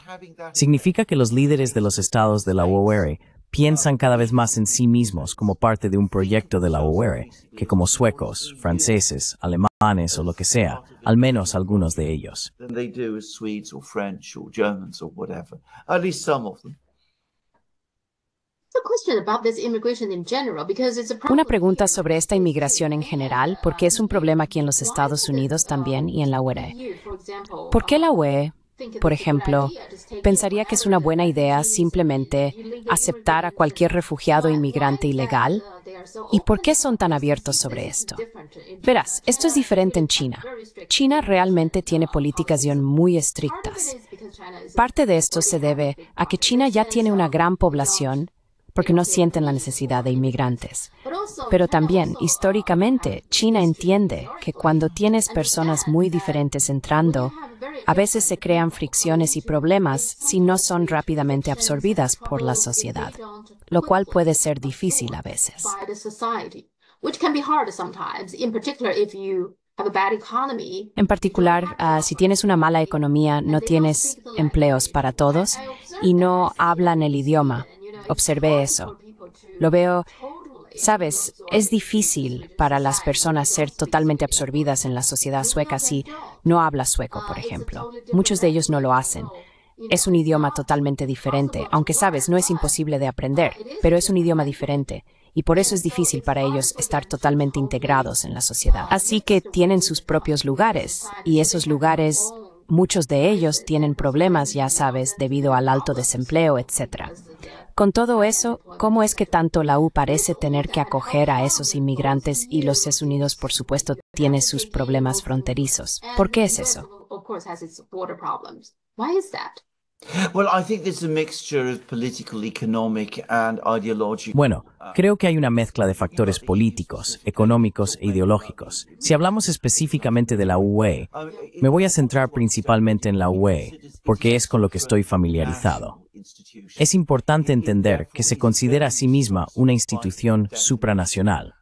Significa que los líderes de los estados de la Wawere piensan cada vez más en sí mismos como parte de un proyecto de la UE, que como suecos, franceses, alemanes o lo que sea, al menos algunos de ellos. Una pregunta sobre esta inmigración en general, porque es un problema aquí en los Estados Unidos también y en la UE. ¿Por qué la UE, por ejemplo, pensaría que es una buena idea simplemente aceptar a cualquier refugiado inmigrante ilegal. ¿Y por qué son tan abiertos sobre esto? Verás, esto es diferente en China. China realmente tiene políticas muy estrictas. Parte de esto se debe a que China ya tiene una gran población porque no sienten la necesidad de inmigrantes. Pero también, históricamente, China entiende que cuando tienes personas muy diferentes entrando, a veces se crean fricciones y problemas si no son rápidamente absorbidas por la sociedad, lo cual puede ser difícil a veces. En particular, ah, si tienes una mala economía, no tienes empleos para todos y no hablan el idioma, Observé eso. Lo veo, sabes, es difícil para las personas ser totalmente absorbidas en la sociedad sueca si no hablas sueco, por ejemplo. Muchos de ellos no lo hacen. Es un idioma totalmente diferente, aunque sabes, no es imposible de aprender, pero es un idioma diferente y por eso es difícil para ellos estar totalmente integrados en la sociedad. Así que tienen sus propios lugares y esos lugares, muchos de ellos tienen problemas, ya sabes, debido al alto desempleo, etc. Con todo eso, ¿cómo es que tanto la U parece tener que acoger a esos inmigrantes y los Estados Unidos, por supuesto, tiene sus problemas fronterizos? ¿Por qué es eso? Bueno, creo que hay una mezcla de factores políticos, económicos e ideológicos. Si hablamos específicamente de la UE, me voy a centrar principalmente en la UE, e, porque es con lo que estoy familiarizado. Es importante entender que se considera a sí misma una institución supranacional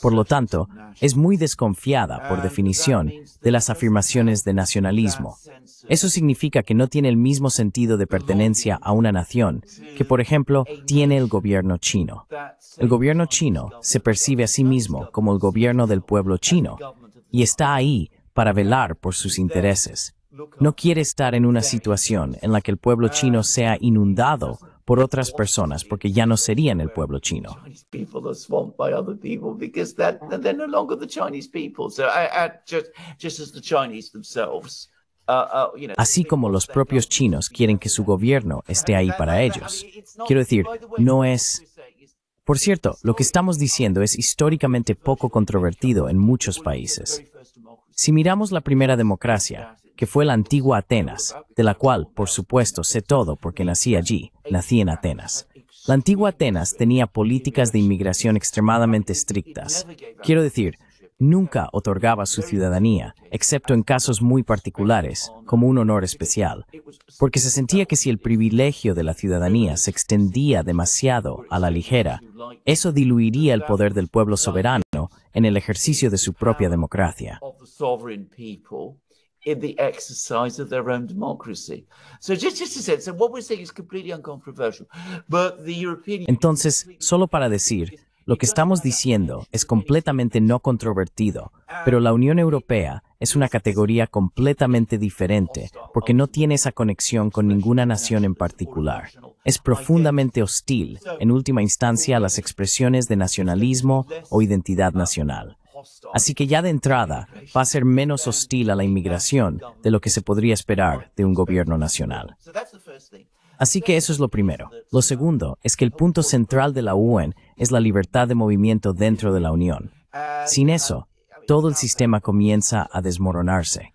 por lo tanto, es muy desconfiada, por definición, de las afirmaciones de nacionalismo. Eso significa que no tiene el mismo sentido de pertenencia a una nación que, por ejemplo, tiene el gobierno chino. El gobierno chino se percibe a sí mismo como el gobierno del pueblo chino y está ahí para velar por sus intereses. No quiere estar en una situación en la que el pueblo chino sea inundado por otras personas porque ya no serían el pueblo chino. Así como los propios chinos quieren que su gobierno esté ahí para ellos. Quiero decir, no es... Por cierto, lo que estamos diciendo es históricamente poco controvertido en muchos países. Si miramos la primera democracia, que fue la antigua Atenas, de la cual, por supuesto, sé todo porque nací allí, nací en Atenas. La antigua Atenas tenía políticas de inmigración extremadamente estrictas. Quiero decir, nunca otorgaba su ciudadanía, excepto en casos muy particulares, como un honor especial, porque se sentía que si el privilegio de la ciudadanía se extendía demasiado a la ligera, eso diluiría el poder del pueblo soberano en el ejercicio de su propia democracia. Entonces, solo para decir, lo que estamos diciendo es completamente no controvertido, pero la Unión Europea es una categoría completamente diferente porque no tiene esa conexión con ninguna nación en particular. Es profundamente hostil, en última instancia, a las expresiones de nacionalismo o identidad nacional. Así que ya de entrada va a ser menos hostil a la inmigración de lo que se podría esperar de un gobierno nacional. Así que eso es lo primero. Lo segundo es que el punto central de la UN es la libertad de movimiento dentro de la Unión. Sin eso, todo el sistema comienza a desmoronarse.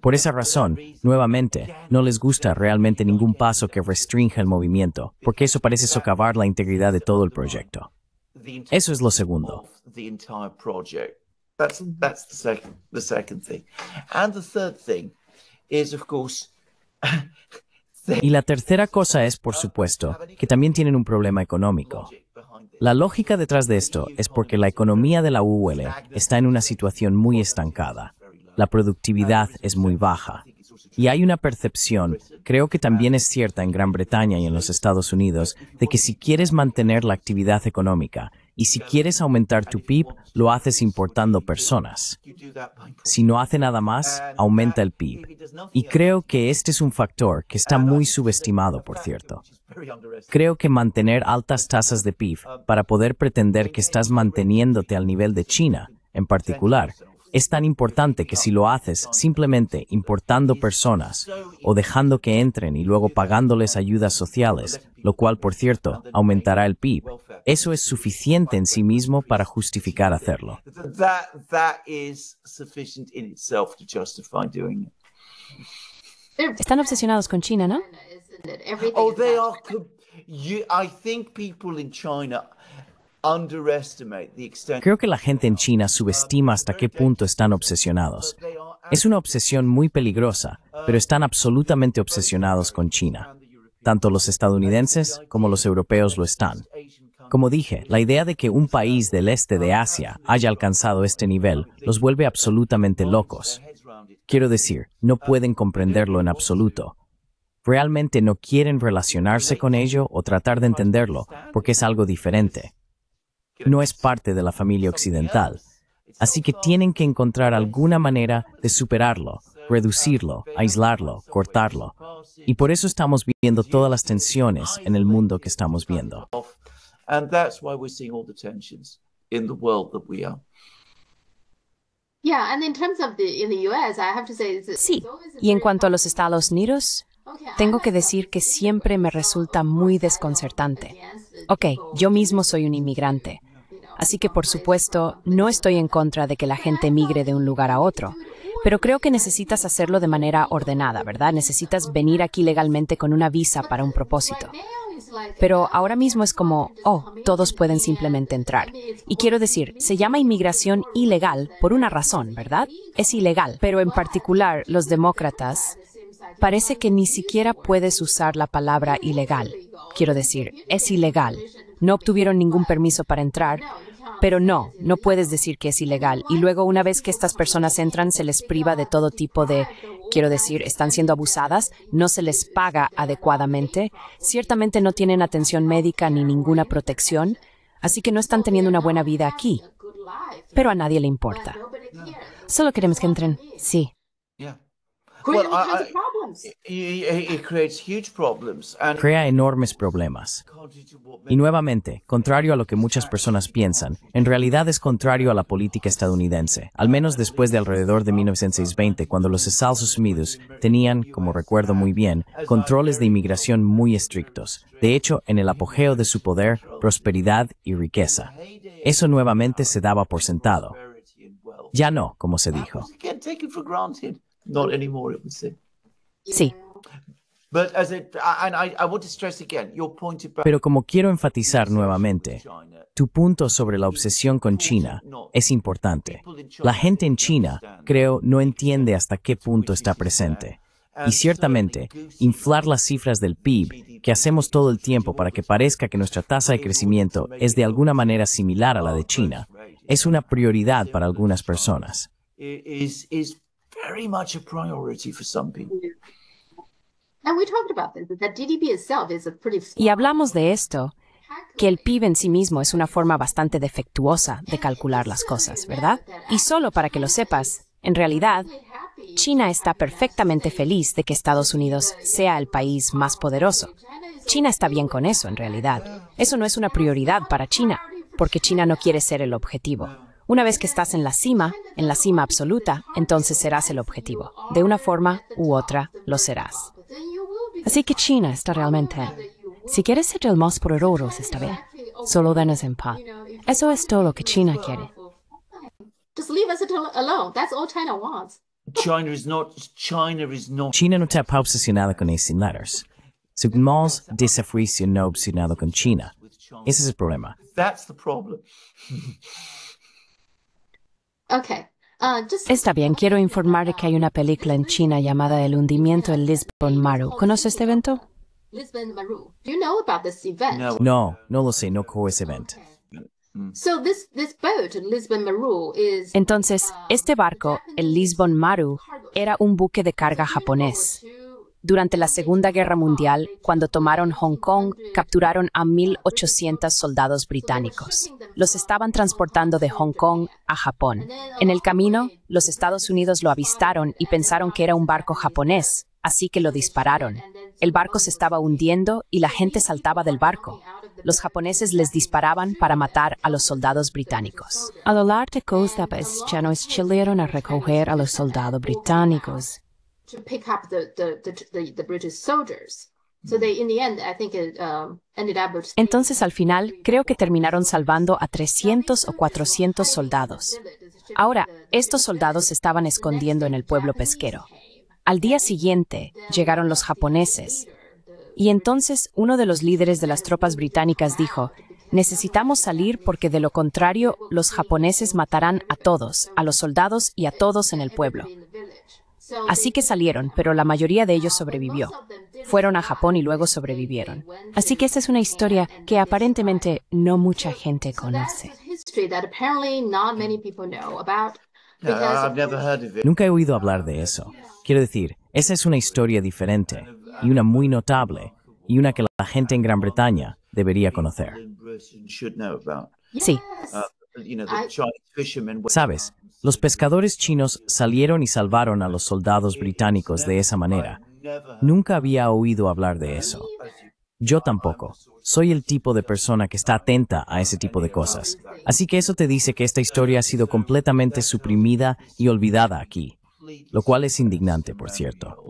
Por esa razón, nuevamente, no les gusta realmente ningún paso que restrinja el movimiento, porque eso parece socavar la integridad de todo el proyecto. Eso es lo segundo. Y la tercera cosa es, por supuesto, que también tienen un problema económico. La lógica detrás de esto es porque la economía de la UL está en una situación muy estancada. La productividad es muy baja. Y hay una percepción, creo que también es cierta en Gran Bretaña y en los Estados Unidos, de que si quieres mantener la actividad económica, y si quieres aumentar tu PIB, lo haces importando personas. Si no hace nada más, aumenta el PIB. Y creo que este es un factor que está muy subestimado, por cierto. Creo que mantener altas tasas de PIB para poder pretender que estás manteniéndote al nivel de China, en particular, es tan importante que si lo haces simplemente importando personas o dejando que entren y luego pagándoles ayudas sociales, lo cual, por cierto, aumentará el PIB, eso es suficiente en sí mismo para justificar hacerlo. Están obsesionados con China, ¿no? Oh, they I China. Creo que la gente en China subestima hasta qué punto están obsesionados. Es una obsesión muy peligrosa, pero están absolutamente obsesionados con China. Tanto los estadounidenses como los europeos lo están. Como dije, la idea de que un país del este de Asia haya alcanzado este nivel los vuelve absolutamente locos. Quiero decir, no pueden comprenderlo en absoluto. Realmente no quieren relacionarse con ello o tratar de entenderlo, porque es algo diferente no es parte de la familia occidental. Así que tienen que encontrar alguna manera de superarlo, reducirlo, aislarlo, cortarlo. Y por eso estamos viendo todas las tensiones en el mundo que estamos viendo. Sí, y en cuanto a los Estados Unidos, tengo que decir que siempre me resulta muy desconcertante. Ok, yo mismo soy un inmigrante Así que, por supuesto, no estoy en contra de que la gente migre de un lugar a otro, pero creo que necesitas hacerlo de manera ordenada, ¿verdad? Necesitas venir aquí legalmente con una visa para un propósito. Pero ahora mismo es como, oh, todos pueden simplemente entrar. Y quiero decir, se llama inmigración ilegal por una razón, ¿verdad? Es ilegal, pero en particular los demócratas parece que ni siquiera puedes usar la palabra ilegal. Quiero decir, es ilegal. No obtuvieron ningún permiso para entrar, pero no, no puedes decir que es ilegal. Y luego una vez que estas personas entran, se les priva de todo tipo de, quiero decir, están siendo abusadas, no se les paga adecuadamente, ciertamente no tienen atención médica ni ninguna protección, así que no están teniendo una buena vida aquí. Pero a nadie le importa. Solo queremos que entren. Sí. Crea enormes problemas. Y nuevamente, contrario a lo que muchas personas piensan, en realidad es contrario a la política estadounidense, al menos después de alrededor de 1920, cuando los Estados Unidos tenían, como recuerdo muy bien, controles de inmigración muy estrictos, de hecho en el apogeo de su poder, prosperidad y riqueza. Eso nuevamente se daba por sentado. Ya no, como se dijo. Not anymore, it would Sí. Pero como quiero enfatizar nuevamente, tu punto sobre la obsesión con China es importante. La gente en China, creo, no entiende hasta qué punto está presente. Y ciertamente, inflar las cifras del PIB, que hacemos todo el tiempo para que parezca que nuestra tasa de crecimiento es de alguna manera similar a la de China, es una prioridad para algunas personas. Y hablamos de esto, que el PIB en sí mismo es una forma bastante defectuosa de calcular las cosas, ¿verdad? Y solo para que lo sepas, en realidad, China está perfectamente feliz de que Estados Unidos sea el país más poderoso. China está bien con eso, en realidad. Eso no es una prioridad para China, porque China no quiere ser el objetivo. Una vez que estás en la cima, en la cima absoluta, entonces serás el objetivo. De una forma u otra, lo serás. Así que China está realmente. Si quieres ser el más poderoso está bien. solo danos en paz. Eso es todo lo que China quiere. China no está obsesionada con más Sigmos y no obsesionado con China. Ese es el problema. That's the problem. Uh, Está bien, quiero informar que hay una película en China llamada El hundimiento del Lisbon Maru. ¿Conoce este evento? No, no lo sé, no conozco ese evento. Mm. Entonces, uh, este barco, el Lisbon Maru, era un buque de carga japonés. Durante la Segunda Guerra Mundial, cuando tomaron Hong Kong, capturaron a 1.800 soldados británicos. Los estaban transportando de Hong Kong a Japón. En el camino, los Estados Unidos lo avistaron y pensaron que era un barco japonés, así que lo dispararon. El barco se estaba hundiendo y la gente saltaba del barco. Los japoneses les disparaban para matar a los soldados británicos. A lo largo de costa, a recoger a los soldados británicos entonces al final creo que terminaron salvando a 300 o 400 soldados. Ahora, estos soldados se estaban escondiendo en el pueblo pesquero. Al día siguiente llegaron los japoneses. Y entonces uno de los líderes de las tropas británicas dijo, necesitamos salir porque de lo contrario los japoneses matarán a todos, a los soldados y a todos en el pueblo. Así que salieron, pero la mayoría de ellos sobrevivió. Fueron a Japón y luego sobrevivieron. Así que esa es una historia que aparentemente no mucha gente conoce. Nunca he oído hablar de eso. Quiero decir, esa es una historia diferente y una muy notable y una que la gente en Gran Bretaña debería conocer. Sí. Sabes, los pescadores chinos salieron y salvaron a los soldados británicos de esa manera. Nunca había oído hablar de eso. Yo tampoco. Soy el tipo de persona que está atenta a ese tipo de cosas. Así que eso te dice que esta historia ha sido completamente suprimida y olvidada aquí, lo cual es indignante, por cierto.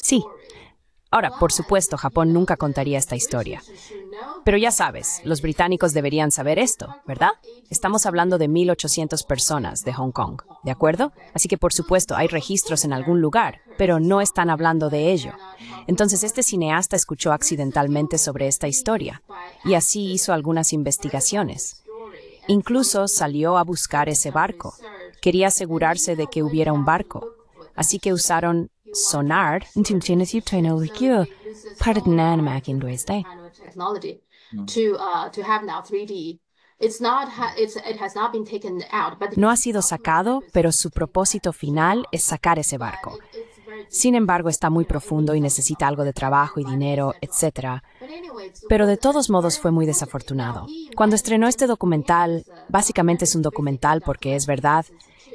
Sí, Ahora, por supuesto, Japón nunca contaría esta historia. Pero ya sabes, los británicos deberían saber esto, ¿verdad? Estamos hablando de 1.800 personas de Hong Kong, ¿de acuerdo? Así que, por supuesto, hay registros en algún lugar, pero no están hablando de ello. Entonces, este cineasta escuchó accidentalmente sobre esta historia y así hizo algunas investigaciones. Incluso salió a buscar ese barco. Quería asegurarse de que hubiera un barco. Así que usaron sonar e em No ha sido sacado, pero su propósito final es sacar ese barco. Sin embargo, está muy profundo y necesita algo de trabajo y dinero, etc. Pero de todos modos fue muy desafortunado. Cuando estrenó este documental, básicamente es un documental porque es verdad,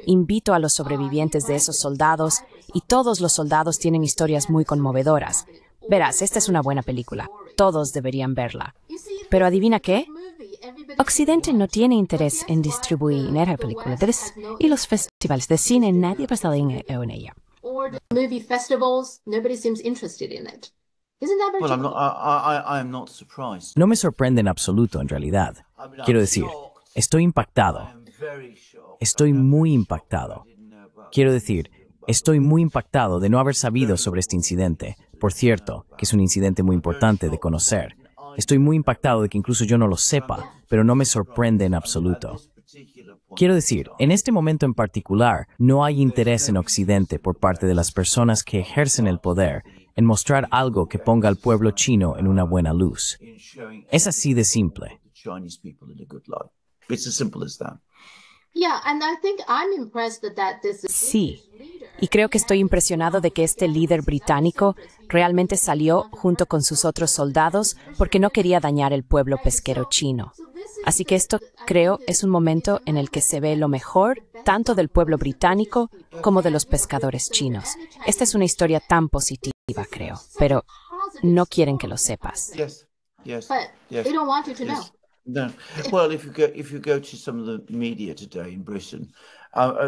Invito a los sobrevivientes de esos soldados, y todos los soldados tienen historias muy conmovedoras. Verás, esta es una buena película. Todos deberían verla. Pero adivina qué? Occidente no tiene interés en distribuir películas y los festivales de cine nadie presta dinero en ella. No me sorprende en absoluto, en realidad. Quiero decir, estoy impactado. Estoy muy impactado. Quiero decir, estoy muy impactado de no haber sabido sobre este incidente. Por cierto, que es un incidente muy importante de conocer. Estoy muy impactado de que incluso yo no lo sepa, pero no me sorprende en absoluto. Quiero decir, en este momento en particular, no hay interés en Occidente por parte de las personas que ejercen el poder en mostrar algo que ponga al pueblo chino en una buena luz. Es así de simple. Sí, y creo que estoy impresionado de que este líder británico realmente salió junto con sus otros soldados porque no quería dañar el pueblo pesquero chino. Así que esto, creo, es un momento en el que se ve lo mejor tanto del pueblo británico como de los pescadores chinos. Esta es una historia tan positiva, creo, pero no quieren que lo sepas. Sí, sí,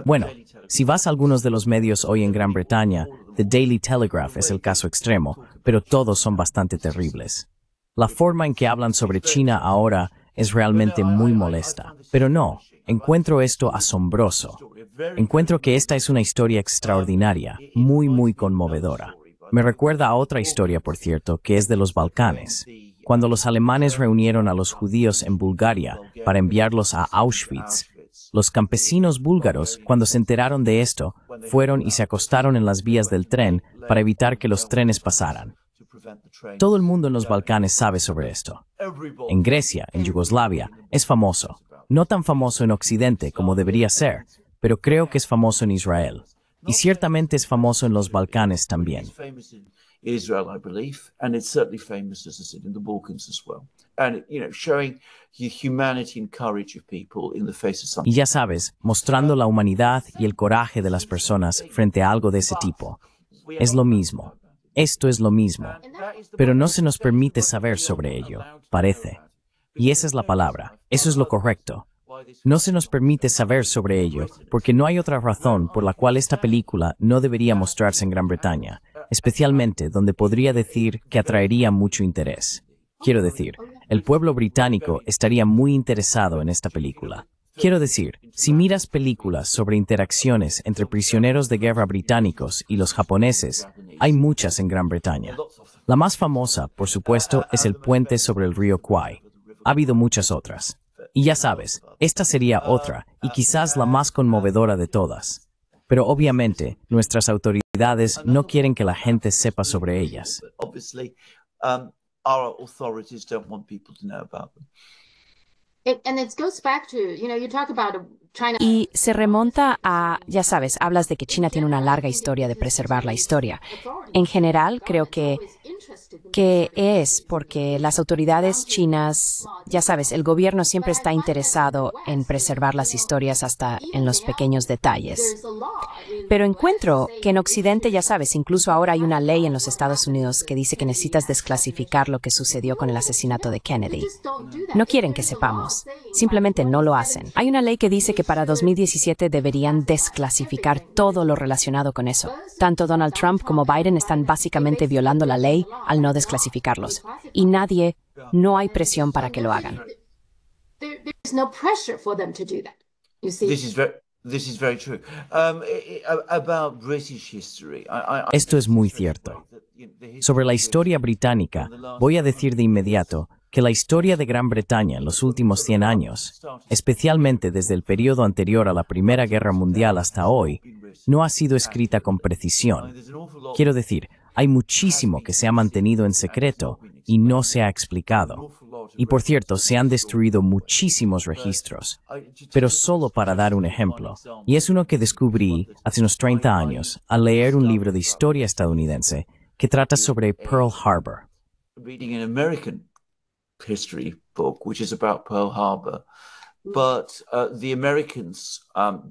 bueno, si vas a algunos de los medios hoy en Gran Bretaña, The Daily Telegraph es el caso extremo, pero todos son bastante terribles. La forma en que hablan sobre China ahora es realmente muy molesta, pero no, encuentro esto asombroso. Encuentro que esta es una historia extraordinaria, muy, muy conmovedora. Me recuerda a otra historia, por cierto, que es de los Balcanes. Cuando los alemanes reunieron a los judíos en Bulgaria para enviarlos a Auschwitz, los campesinos búlgaros, cuando se enteraron de esto, fueron y se acostaron en las vías del tren para evitar que los trenes pasaran. Todo el mundo en los Balcanes sabe sobre esto. En Grecia, en Yugoslavia, es famoso. No tan famoso en Occidente como debería ser, pero creo que es famoso en Israel. Y ciertamente es famoso en los Balcanes también and it's certainly famous, as in the Balkans as well. Y ya sabes, mostrando la humanidad y el coraje de las personas frente a algo de ese tipo. Es lo mismo. Esto es lo mismo. Pero no se nos permite saber sobre ello, parece. Y esa es la palabra. Eso es lo correcto. No se nos permite saber sobre ello, porque no hay otra razón por la cual esta película no debería mostrarse en Gran Bretaña especialmente donde podría decir que atraería mucho interés. Quiero decir, el pueblo británico estaría muy interesado en esta película. Quiero decir, si miras películas sobre interacciones entre prisioneros de guerra británicos y los japoneses, hay muchas en Gran Bretaña. La más famosa, por supuesto, es el puente sobre el río Kwai. Ha habido muchas otras. Y ya sabes, esta sería otra, y quizás la más conmovedora de todas. Pero obviamente nuestras autoridades no quieren que la gente sepa sobre ellas. Um, y se remonta a, ya sabes, hablas de que China tiene una larga historia de preservar la historia. En general, creo que que es porque las autoridades chinas, ya sabes, el gobierno siempre está interesado en preservar las historias hasta en los pequeños detalles. Pero encuentro que en Occidente, ya sabes, incluso ahora hay una ley en los Estados Unidos que dice que necesitas desclasificar lo que sucedió con el asesinato de Kennedy. No quieren que sepamos, simplemente no lo hacen. Hay una ley que dice que para 2017 deberían desclasificar todo lo relacionado con eso. Tanto Donald Trump como Biden están básicamente violando la ley al no desclasificarlos. Y nadie, no hay presión para que lo hagan. Esto es muy cierto. Sobre la historia británica, voy a decir de inmediato que la historia de Gran Bretaña en los últimos 100 años, especialmente desde el periodo anterior a la Primera Guerra Mundial hasta hoy, no ha sido escrita con precisión. Quiero decir, hay muchísimo que se ha mantenido en secreto y no se ha explicado. Y por cierto, se han destruido muchísimos registros, pero solo para dar un ejemplo. Y es uno que descubrí hace unos 30 años al leer un libro de historia estadounidense que trata sobre Pearl Harbor. Pearl Harbor, but uh, the Americans um,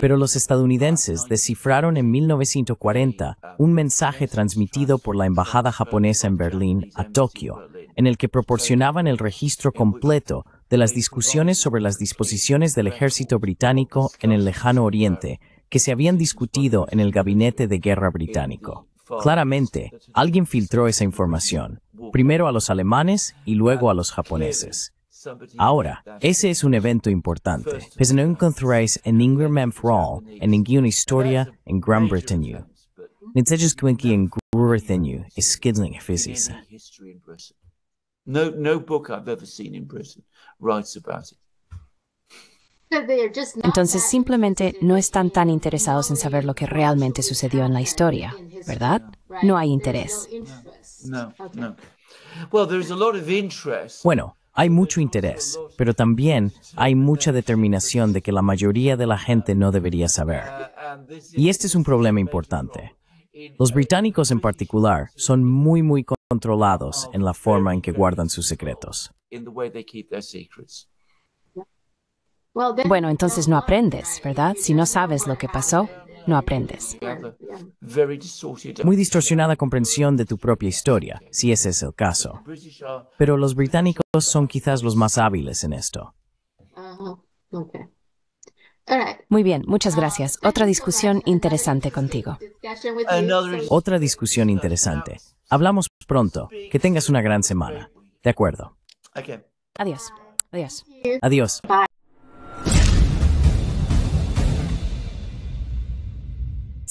pero los estadounidenses ah, descifraron en 1940 ah, un mensaje transmitido por la Embajada japonesa en Berlín a Tokio, en el que proporcionaban el registro completo de las discusiones sobre las disposiciones del ejército británico en el lejano oriente que se habían discutido en el gabinete de guerra británico. Claramente, alguien filtró esa información, primero a los alemanes y luego a los japoneses. Ahora, ese es un evento importante, pues no encontráis en ningún memorial, en ninguna historia en Gran Bretaña. Necesitas que en Gran Bretaña es Skidling, física. No, no book I've ever seen in Britain writes about it. Entonces simplemente no están tan interesados en saber lo que realmente sucedió en la historia, ¿verdad? No hay interés. Bueno, hay mucho interés, pero también hay mucha determinación de que la mayoría de la gente no debería saber. Y este es un problema importante. Los británicos en particular son muy, muy controlados en la forma en que guardan sus secretos. Bueno, entonces no aprendes, ¿verdad? Si no sabes lo que pasó no aprendes. Muy distorsionada comprensión de tu propia historia, si ese es el caso. Pero los británicos son quizás los más hábiles en esto. Muy bien, muchas gracias. Ah, Otra discusión interesante contigo. Otra discusión interesante. Hablamos pronto. Que tengas una gran semana. De acuerdo. Adiós. Adiós. Adiós.